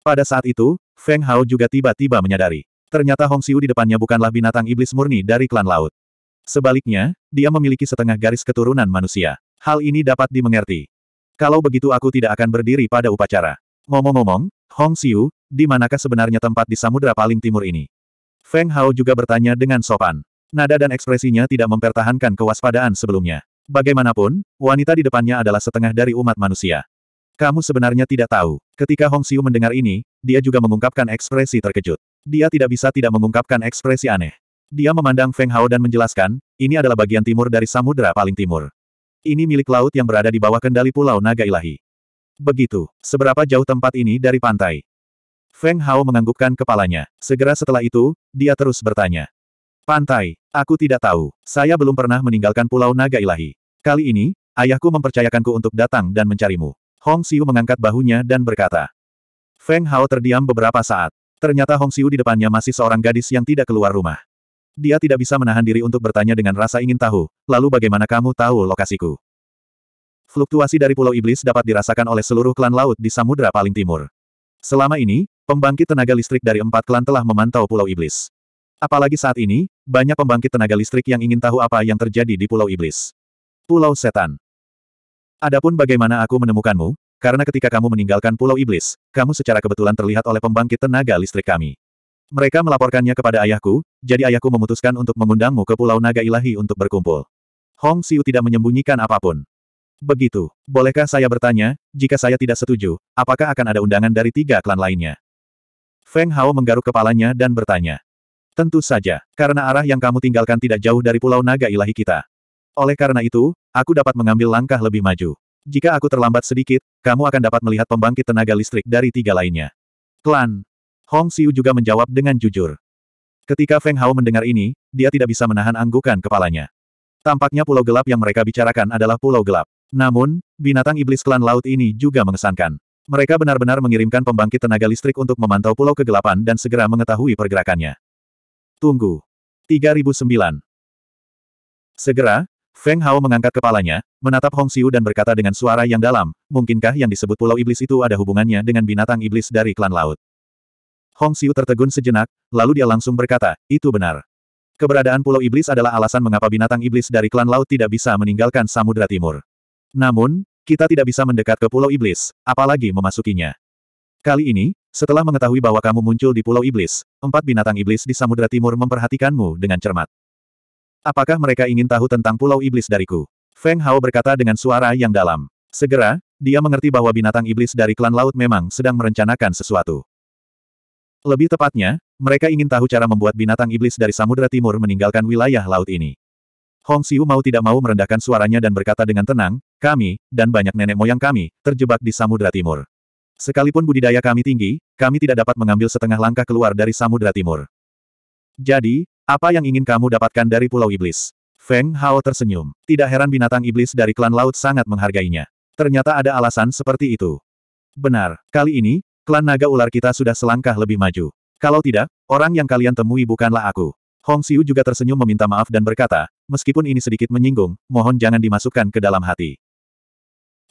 Pada saat itu, Feng Hao juga tiba-tiba menyadari. Ternyata Hong Xiu di depannya bukanlah binatang iblis murni dari klan laut. Sebaliknya, dia memiliki setengah garis keturunan manusia. Hal ini dapat dimengerti. Kalau begitu aku tidak akan berdiri pada upacara. Ngomong-ngomong, Hong Xiu, di manakah sebenarnya tempat di samudera paling timur ini? Feng Hao juga bertanya dengan sopan. Nada dan ekspresinya tidak mempertahankan kewaspadaan sebelumnya. Bagaimanapun, wanita di depannya adalah setengah dari umat manusia. Kamu sebenarnya tidak tahu. Ketika Hong Xiu mendengar ini, dia juga mengungkapkan ekspresi terkejut. Dia tidak bisa tidak mengungkapkan ekspresi aneh. Dia memandang Feng Hao dan menjelaskan, ini adalah bagian timur dari samudera paling timur. Ini milik laut yang berada di bawah kendali Pulau Naga Ilahi. Begitu, seberapa jauh tempat ini dari pantai? Feng Hao menganggukkan kepalanya. Segera setelah itu, dia terus bertanya. Pantai, aku tidak tahu. Saya belum pernah meninggalkan Pulau Naga Ilahi. Kali ini, ayahku mempercayakanku untuk datang dan mencarimu. Hong Xiu mengangkat bahunya dan berkata. Feng Hao terdiam beberapa saat. Ternyata Hong Xiu di depannya masih seorang gadis yang tidak keluar rumah. Dia tidak bisa menahan diri untuk bertanya dengan rasa ingin tahu, lalu bagaimana kamu tahu lokasiku? Fluktuasi dari Pulau Iblis dapat dirasakan oleh seluruh klan laut di Samudra paling timur. Selama ini, pembangkit tenaga listrik dari empat klan telah memantau Pulau Iblis. Apalagi saat ini, banyak pembangkit tenaga listrik yang ingin tahu apa yang terjadi di Pulau Iblis. Pulau Setan. Adapun bagaimana aku menemukanmu, karena ketika kamu meninggalkan Pulau Iblis, kamu secara kebetulan terlihat oleh pembangkit tenaga listrik kami. Mereka melaporkannya kepada ayahku, jadi ayahku memutuskan untuk mengundangmu ke Pulau Naga Ilahi untuk berkumpul. Hong Xiu tidak menyembunyikan apapun. Begitu. Bolehkah saya bertanya, jika saya tidak setuju, apakah akan ada undangan dari tiga klan lainnya? Feng Hao menggaruk kepalanya dan bertanya. Tentu saja, karena arah yang kamu tinggalkan tidak jauh dari Pulau Naga Ilahi kita. Oleh karena itu, aku dapat mengambil langkah lebih maju. Jika aku terlambat sedikit, kamu akan dapat melihat pembangkit tenaga listrik dari tiga lainnya. Klan. Hong Xiu juga menjawab dengan jujur. Ketika Feng Hao mendengar ini, dia tidak bisa menahan anggukan kepalanya. Tampaknya pulau gelap yang mereka bicarakan adalah pulau gelap. Namun, binatang iblis klan laut ini juga mengesankan. Mereka benar-benar mengirimkan pembangkit tenaga listrik untuk memantau pulau kegelapan dan segera mengetahui pergerakannya. Tunggu. 3009. Segera, Feng Hao mengangkat kepalanya, menatap Hong Xiu dan berkata dengan suara yang dalam, mungkinkah yang disebut Pulau Iblis itu ada hubungannya dengan binatang iblis dari klan laut? Hong Xiu tertegun sejenak, lalu dia langsung berkata, itu benar. Keberadaan Pulau Iblis adalah alasan mengapa binatang iblis dari klan laut tidak bisa meninggalkan Samudra Timur. Namun, kita tidak bisa mendekat ke Pulau Iblis, apalagi memasukinya. Kali ini, setelah mengetahui bahwa kamu muncul di Pulau Iblis, empat binatang iblis di Samudra Timur memperhatikanmu dengan cermat. Apakah mereka ingin tahu tentang Pulau Iblis dariku? Feng Hao berkata dengan suara yang dalam. Segera, dia mengerti bahwa binatang iblis dari klan laut memang sedang merencanakan sesuatu. Lebih tepatnya, mereka ingin tahu cara membuat binatang iblis dari Samudra Timur meninggalkan wilayah laut ini. Hong Xiu mau tidak mau merendahkan suaranya dan berkata dengan tenang, kami, dan banyak nenek moyang kami, terjebak di Samudra Timur. Sekalipun budidaya kami tinggi, kami tidak dapat mengambil setengah langkah keluar dari Samudra Timur. Jadi, apa yang ingin kamu dapatkan dari Pulau Iblis? Feng Hao tersenyum. Tidak heran binatang iblis dari klan laut sangat menghargainya. Ternyata ada alasan seperti itu. Benar, kali ini, klan naga ular kita sudah selangkah lebih maju. Kalau tidak, orang yang kalian temui bukanlah aku. Hong Xiu juga tersenyum meminta maaf dan berkata, meskipun ini sedikit menyinggung, mohon jangan dimasukkan ke dalam hati.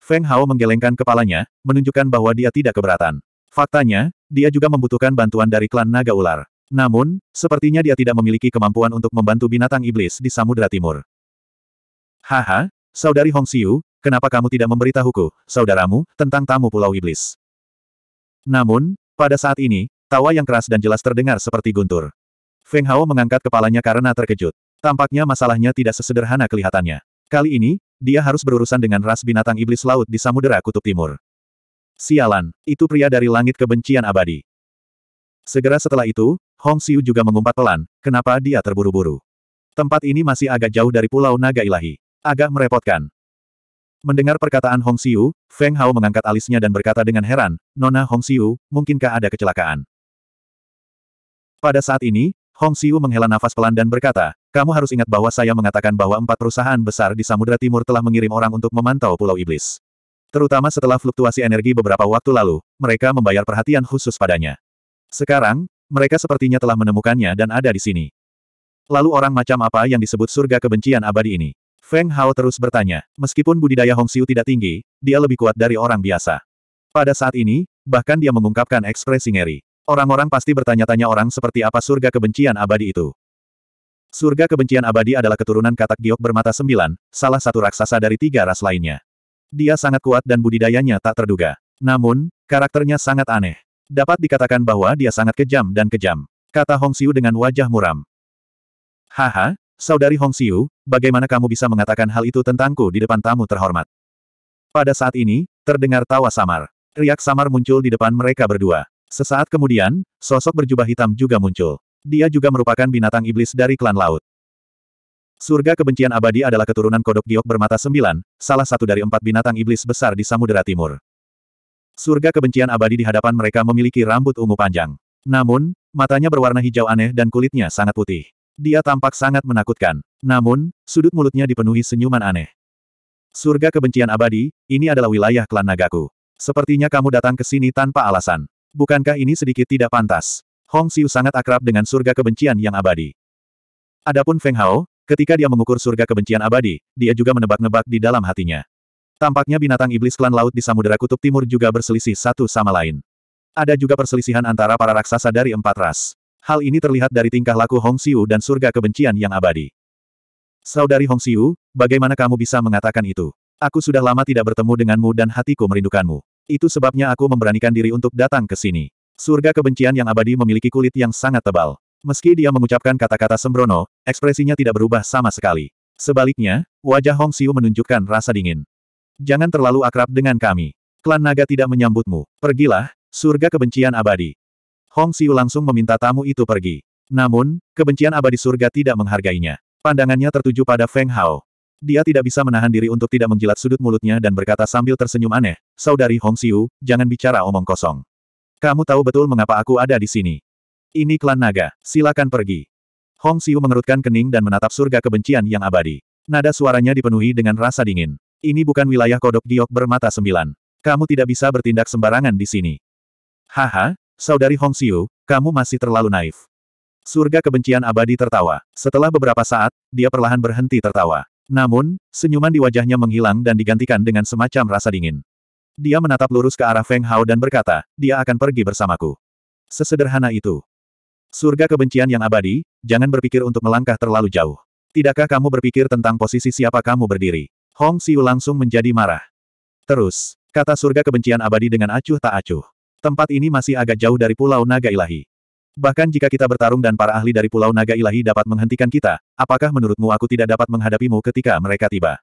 Feng Hao menggelengkan kepalanya, menunjukkan bahwa dia tidak keberatan. Faktanya, dia juga membutuhkan bantuan dari klan naga ular. Namun, sepertinya dia tidak memiliki kemampuan untuk membantu binatang iblis di Samudra Timur. Haha, saudari Hong Xiu, kenapa kamu tidak memberitahuku, saudaramu, tentang tamu Pulau Iblis? Namun, pada saat ini, tawa yang keras dan jelas terdengar seperti guntur. Feng Hao mengangkat kepalanya karena terkejut. Tampaknya masalahnya tidak sesederhana kelihatannya. Kali ini, dia harus berurusan dengan ras binatang iblis laut di Samudera Kutub Timur. Sialan, itu pria dari langit kebencian abadi. Segera setelah itu, Hong Xiu juga mengumpat pelan, kenapa dia terburu-buru. Tempat ini masih agak jauh dari Pulau Naga Ilahi. Agak merepotkan. Mendengar perkataan Hong Xiu, Feng Hao mengangkat alisnya dan berkata dengan heran, Nona Hong Xiu, mungkinkah ada kecelakaan? Pada saat ini, Hong Xiu menghela nafas pelan dan berkata, kamu harus ingat bahwa saya mengatakan bahwa empat perusahaan besar di Samudra Timur telah mengirim orang untuk memantau Pulau Iblis. Terutama setelah fluktuasi energi beberapa waktu lalu, mereka membayar perhatian khusus padanya. Sekarang, mereka sepertinya telah menemukannya dan ada di sini. Lalu orang macam apa yang disebut surga kebencian abadi ini? Feng Hao terus bertanya. Meskipun budidaya Hong Xiu tidak tinggi, dia lebih kuat dari orang biasa. Pada saat ini, bahkan dia mengungkapkan ekspresi ngeri. Orang-orang pasti bertanya-tanya orang seperti apa surga kebencian abadi itu. Surga kebencian abadi adalah keturunan katak giok bermata sembilan, salah satu raksasa dari tiga ras lainnya. Dia sangat kuat dan budidayanya tak terduga. Namun, karakternya sangat aneh. Dapat dikatakan bahwa dia sangat kejam dan kejam. Kata Hong Xiu dengan wajah muram. Haha, saudari Hong Xiu, bagaimana kamu bisa mengatakan hal itu tentangku di depan tamu terhormat? Pada saat ini, terdengar tawa samar. Riak samar muncul di depan mereka berdua. Sesaat kemudian, sosok berjubah hitam juga muncul. Dia juga merupakan binatang iblis dari klan laut. Surga kebencian abadi adalah keturunan kodok giok bermata sembilan, salah satu dari empat binatang iblis besar di Samudera Timur. Surga kebencian abadi di hadapan mereka memiliki rambut ungu panjang. Namun, matanya berwarna hijau aneh dan kulitnya sangat putih. Dia tampak sangat menakutkan. Namun, sudut mulutnya dipenuhi senyuman aneh. Surga kebencian abadi, ini adalah wilayah klan Nagaku. Sepertinya kamu datang ke sini tanpa alasan. Bukankah ini sedikit tidak pantas? Hong Xiu sangat akrab dengan surga kebencian yang abadi. Adapun Feng Hao, ketika dia mengukur surga kebencian abadi, dia juga menebak-nebak di dalam hatinya. Tampaknya binatang iblis klan laut di Samudera Kutub Timur juga berselisih satu sama lain. Ada juga perselisihan antara para raksasa dari empat ras. Hal ini terlihat dari tingkah laku Hong Xiu dan surga kebencian yang abadi. Saudari Hong Xiu, bagaimana kamu bisa mengatakan itu? Aku sudah lama tidak bertemu denganmu dan hatiku merindukanmu. Itu sebabnya aku memberanikan diri untuk datang ke sini. Surga kebencian yang abadi memiliki kulit yang sangat tebal. Meski dia mengucapkan kata-kata sembrono, ekspresinya tidak berubah sama sekali. Sebaliknya, wajah Hong Xiu menunjukkan rasa dingin. Jangan terlalu akrab dengan kami. Klan naga tidak menyambutmu. Pergilah, surga kebencian abadi. Hong Xiu langsung meminta tamu itu pergi. Namun, kebencian abadi surga tidak menghargainya. Pandangannya tertuju pada Feng Hao. Dia tidak bisa menahan diri untuk tidak menjilat sudut mulutnya dan berkata sambil tersenyum aneh, Saudari Hong Xiu, jangan bicara omong kosong. Kamu tahu betul mengapa aku ada di sini. Ini klan naga, silakan pergi. Hong Xiu mengerutkan kening dan menatap surga kebencian yang abadi. Nada suaranya dipenuhi dengan rasa dingin. Ini bukan wilayah kodok diok bermata sembilan. Kamu tidak bisa bertindak sembarangan di sini. Haha, saudari Hong Xiu, kamu masih terlalu naif. Surga kebencian abadi tertawa. Setelah beberapa saat, dia perlahan berhenti tertawa. Namun, senyuman di wajahnya menghilang dan digantikan dengan semacam rasa dingin. Dia menatap lurus ke arah Feng Hao dan berkata, dia akan pergi bersamaku. Sesederhana itu. Surga kebencian yang abadi, jangan berpikir untuk melangkah terlalu jauh. Tidakkah kamu berpikir tentang posisi siapa kamu berdiri? Hong Xiu langsung menjadi marah. Terus, kata surga kebencian abadi dengan acuh tak acuh. Tempat ini masih agak jauh dari Pulau Naga Ilahi. Bahkan jika kita bertarung dan para ahli dari Pulau Naga Ilahi dapat menghentikan kita, apakah menurutmu aku tidak dapat menghadapimu ketika mereka tiba?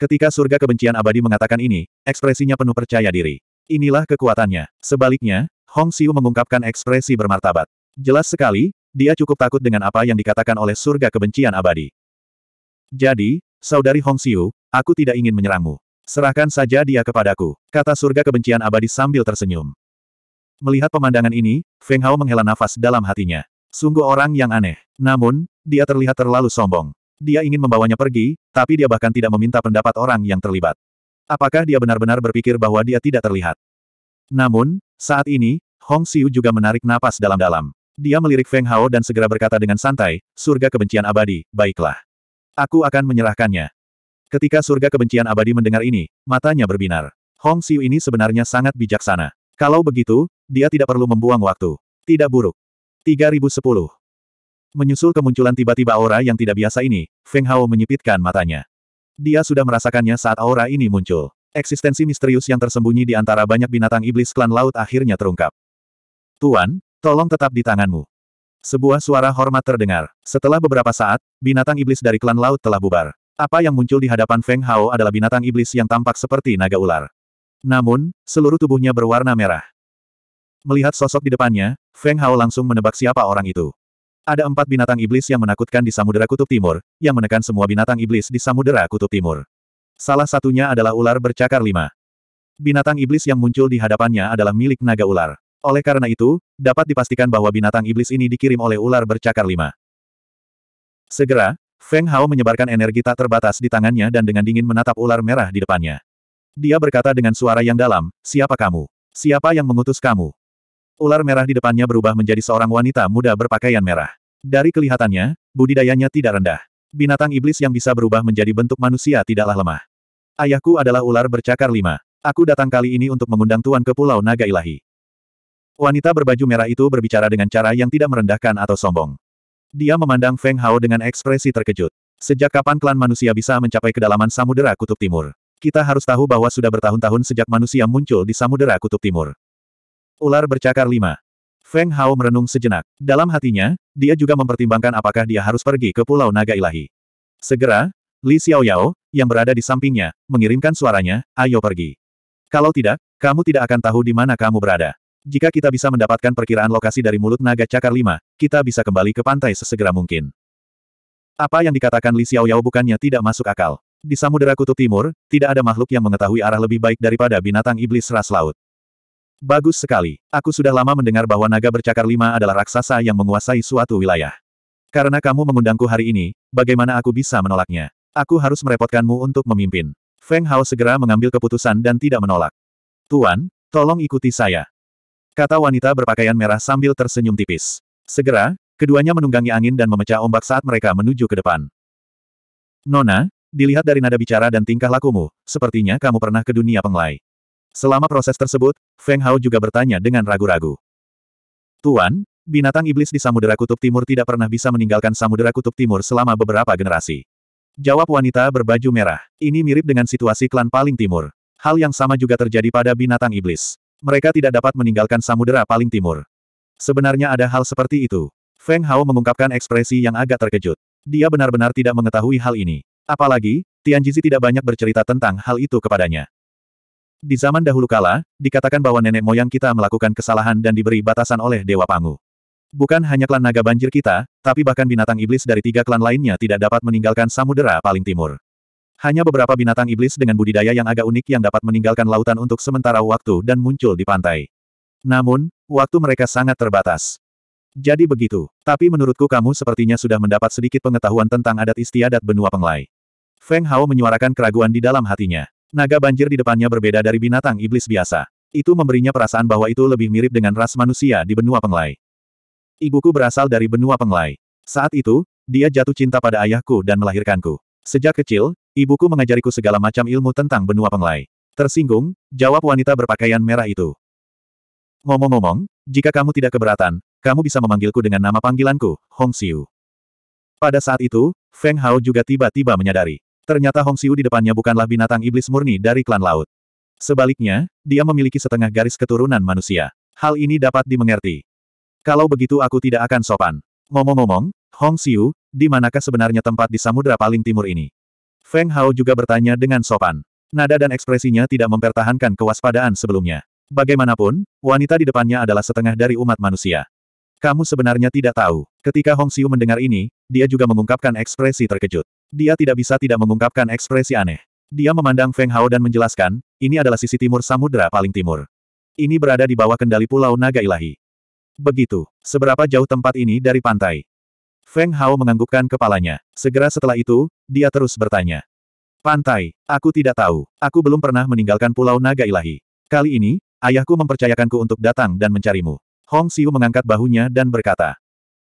Ketika surga kebencian abadi mengatakan ini, ekspresinya penuh percaya diri. Inilah kekuatannya. Sebaliknya, Hong Xiu mengungkapkan ekspresi bermartabat. Jelas sekali, dia cukup takut dengan apa yang dikatakan oleh surga kebencian abadi. Jadi, Saudari Hong Xiu, aku tidak ingin menyerangmu. Serahkan saja dia kepadaku, kata surga kebencian abadi sambil tersenyum. Melihat pemandangan ini, Feng Hao menghela nafas dalam hatinya. Sungguh orang yang aneh. Namun, dia terlihat terlalu sombong. Dia ingin membawanya pergi, tapi dia bahkan tidak meminta pendapat orang yang terlibat. Apakah dia benar-benar berpikir bahwa dia tidak terlihat? Namun, saat ini, Hong Xiu juga menarik napas dalam-dalam. Dia melirik Feng Hao dan segera berkata dengan santai, surga kebencian abadi, baiklah. Aku akan menyerahkannya. Ketika surga kebencian abadi mendengar ini, matanya berbinar. Hong Xiu ini sebenarnya sangat bijaksana. Kalau begitu, dia tidak perlu membuang waktu. Tidak buruk. 3010. Menyusul kemunculan tiba-tiba aura yang tidak biasa ini, Feng Hao menyipitkan matanya. Dia sudah merasakannya saat aura ini muncul. Eksistensi misterius yang tersembunyi di antara banyak binatang iblis klan laut akhirnya terungkap. Tuan, tolong tetap di tanganmu. Sebuah suara hormat terdengar. Setelah beberapa saat, binatang iblis dari klan laut telah bubar. Apa yang muncul di hadapan Feng Hao adalah binatang iblis yang tampak seperti naga ular. Namun, seluruh tubuhnya berwarna merah. Melihat sosok di depannya, Feng Hao langsung menebak siapa orang itu. Ada empat binatang iblis yang menakutkan di Samudera Kutub Timur, yang menekan semua binatang iblis di Samudera Kutub Timur. Salah satunya adalah ular bercakar lima. Binatang iblis yang muncul di hadapannya adalah milik naga ular. Oleh karena itu, dapat dipastikan bahwa binatang iblis ini dikirim oleh ular bercakar lima. Segera, Feng Hao menyebarkan energi tak terbatas di tangannya dan dengan dingin menatap ular merah di depannya. Dia berkata dengan suara yang dalam, siapa kamu? Siapa yang mengutus kamu? Ular merah di depannya berubah menjadi seorang wanita muda berpakaian merah. Dari kelihatannya, budidayanya tidak rendah. Binatang iblis yang bisa berubah menjadi bentuk manusia tidaklah lemah. Ayahku adalah ular bercakar lima. Aku datang kali ini untuk mengundang Tuan ke Pulau Naga Ilahi. Wanita berbaju merah itu berbicara dengan cara yang tidak merendahkan atau sombong. Dia memandang Feng Hao dengan ekspresi terkejut. Sejak kapan klan manusia bisa mencapai kedalaman Samudera Kutub Timur? Kita harus tahu bahwa sudah bertahun-tahun sejak manusia muncul di Samudera Kutub Timur. Ular bercakar lima. Feng Hao merenung sejenak. Dalam hatinya, dia juga mempertimbangkan apakah dia harus pergi ke Pulau Naga Ilahi. Segera, Li Xiaoyao, yang berada di sampingnya, mengirimkan suaranya, ayo pergi. Kalau tidak, kamu tidak akan tahu di mana kamu berada. Jika kita bisa mendapatkan perkiraan lokasi dari mulut naga cakar lima, kita bisa kembali ke pantai sesegera mungkin. Apa yang dikatakan Li Xiaoyao bukannya tidak masuk akal. Di Samudera Kutub Timur, tidak ada makhluk yang mengetahui arah lebih baik daripada binatang iblis ras laut. Bagus sekali. Aku sudah lama mendengar bahwa naga bercakar lima adalah raksasa yang menguasai suatu wilayah. Karena kamu mengundangku hari ini, bagaimana aku bisa menolaknya? Aku harus merepotkanmu untuk memimpin. Feng Hao segera mengambil keputusan dan tidak menolak. Tuan, tolong ikuti saya. Kata wanita berpakaian merah sambil tersenyum tipis. Segera, keduanya menunggangi angin dan memecah ombak saat mereka menuju ke depan. Nona, dilihat dari nada bicara dan tingkah lakumu, sepertinya kamu pernah ke dunia penglai. Selama proses tersebut, Feng Hao juga bertanya dengan ragu-ragu. Tuan, binatang iblis di Samudera Kutub Timur tidak pernah bisa meninggalkan Samudera Kutub Timur selama beberapa generasi. Jawab wanita berbaju merah, ini mirip dengan situasi klan paling timur. Hal yang sama juga terjadi pada binatang iblis. Mereka tidak dapat meninggalkan samudera paling timur. Sebenarnya ada hal seperti itu. Feng Hao mengungkapkan ekspresi yang agak terkejut. Dia benar-benar tidak mengetahui hal ini. Apalagi, Tian Tianjizi tidak banyak bercerita tentang hal itu kepadanya. Di zaman dahulu kala, dikatakan bahwa nenek moyang kita melakukan kesalahan dan diberi batasan oleh Dewa Pangu. Bukan hanya klan naga banjir kita, tapi bahkan binatang iblis dari tiga klan lainnya tidak dapat meninggalkan samudera paling timur. Hanya beberapa binatang iblis dengan budidaya yang agak unik yang dapat meninggalkan lautan untuk sementara waktu dan muncul di pantai. Namun, waktu mereka sangat terbatas. Jadi begitu. Tapi menurutku kamu sepertinya sudah mendapat sedikit pengetahuan tentang adat istiadat benua penglai. Feng Hao menyuarakan keraguan di dalam hatinya. Naga banjir di depannya berbeda dari binatang iblis biasa. Itu memberinya perasaan bahwa itu lebih mirip dengan ras manusia di benua penglai. Ibuku berasal dari benua penglai. Saat itu, dia jatuh cinta pada ayahku dan melahirkanku. Sejak kecil, Ibuku mengajariku segala macam ilmu tentang benua penglai. Tersinggung, jawab wanita berpakaian merah itu. Ngomong-ngomong, jika kamu tidak keberatan, kamu bisa memanggilku dengan nama panggilanku, Hong Xiu. Pada saat itu, Feng Hao juga tiba-tiba menyadari. Ternyata Hong Xiu di depannya bukanlah binatang iblis murni dari klan laut. Sebaliknya, dia memiliki setengah garis keturunan manusia. Hal ini dapat dimengerti. Kalau begitu aku tidak akan sopan. Ngomong-ngomong, Hong Xiu, di manakah sebenarnya tempat di samudera paling timur ini? Feng Hao juga bertanya dengan sopan. Nada dan ekspresinya tidak mempertahankan kewaspadaan sebelumnya. Bagaimanapun, wanita di depannya adalah setengah dari umat manusia. Kamu sebenarnya tidak tahu. Ketika Hong Xiu mendengar ini, dia juga mengungkapkan ekspresi terkejut. Dia tidak bisa tidak mengungkapkan ekspresi aneh. Dia memandang Feng Hao dan menjelaskan, ini adalah sisi timur samudera paling timur. Ini berada di bawah kendali Pulau Naga Ilahi. Begitu. Seberapa jauh tempat ini dari pantai? Feng Hao menganggukkan kepalanya. Segera setelah itu, dia terus bertanya. Pantai, aku tidak tahu. Aku belum pernah meninggalkan Pulau Naga Ilahi. Kali ini, ayahku mempercayakanku untuk datang dan mencarimu. Hong Xiu mengangkat bahunya dan berkata.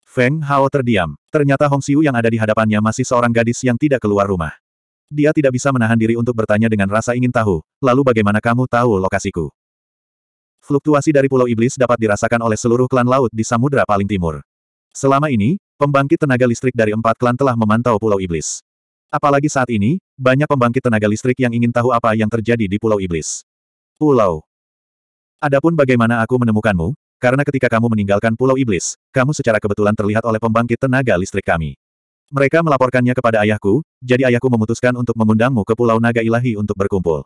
Feng Hao terdiam. Ternyata Hong Xiu yang ada di hadapannya masih seorang gadis yang tidak keluar rumah. Dia tidak bisa menahan diri untuk bertanya dengan rasa ingin tahu, lalu bagaimana kamu tahu lokasiku? Fluktuasi dari Pulau Iblis dapat dirasakan oleh seluruh klan laut di Samudra paling timur. Selama ini, Pembangkit tenaga listrik dari empat klan telah memantau Pulau Iblis. Apalagi saat ini, banyak pembangkit tenaga listrik yang ingin tahu apa yang terjadi di Pulau Iblis. Pulau. Adapun bagaimana aku menemukanmu, karena ketika kamu meninggalkan Pulau Iblis, kamu secara kebetulan terlihat oleh pembangkit tenaga listrik kami. Mereka melaporkannya kepada ayahku, jadi ayahku memutuskan untuk mengundangmu ke Pulau Naga Ilahi untuk berkumpul.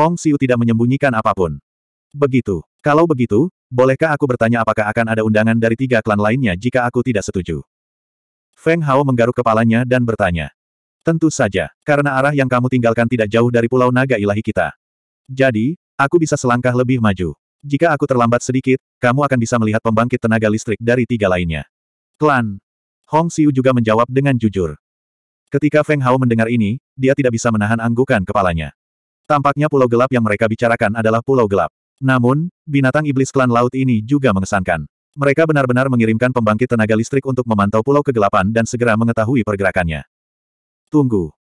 Hong Siu tidak menyembunyikan apapun. Begitu. Kalau begitu, bolehkah aku bertanya apakah akan ada undangan dari tiga klan lainnya jika aku tidak setuju? Feng Hao menggaruk kepalanya dan bertanya. Tentu saja, karena arah yang kamu tinggalkan tidak jauh dari Pulau Naga Ilahi kita. Jadi, aku bisa selangkah lebih maju. Jika aku terlambat sedikit, kamu akan bisa melihat pembangkit tenaga listrik dari tiga lainnya. Klan. Hong Xiu juga menjawab dengan jujur. Ketika Feng Hao mendengar ini, dia tidak bisa menahan anggukan kepalanya. Tampaknya pulau gelap yang mereka bicarakan adalah pulau gelap. Namun, binatang iblis klan laut ini juga mengesankan. Mereka benar-benar mengirimkan pembangkit tenaga listrik untuk memantau pulau kegelapan dan segera mengetahui pergerakannya. Tunggu.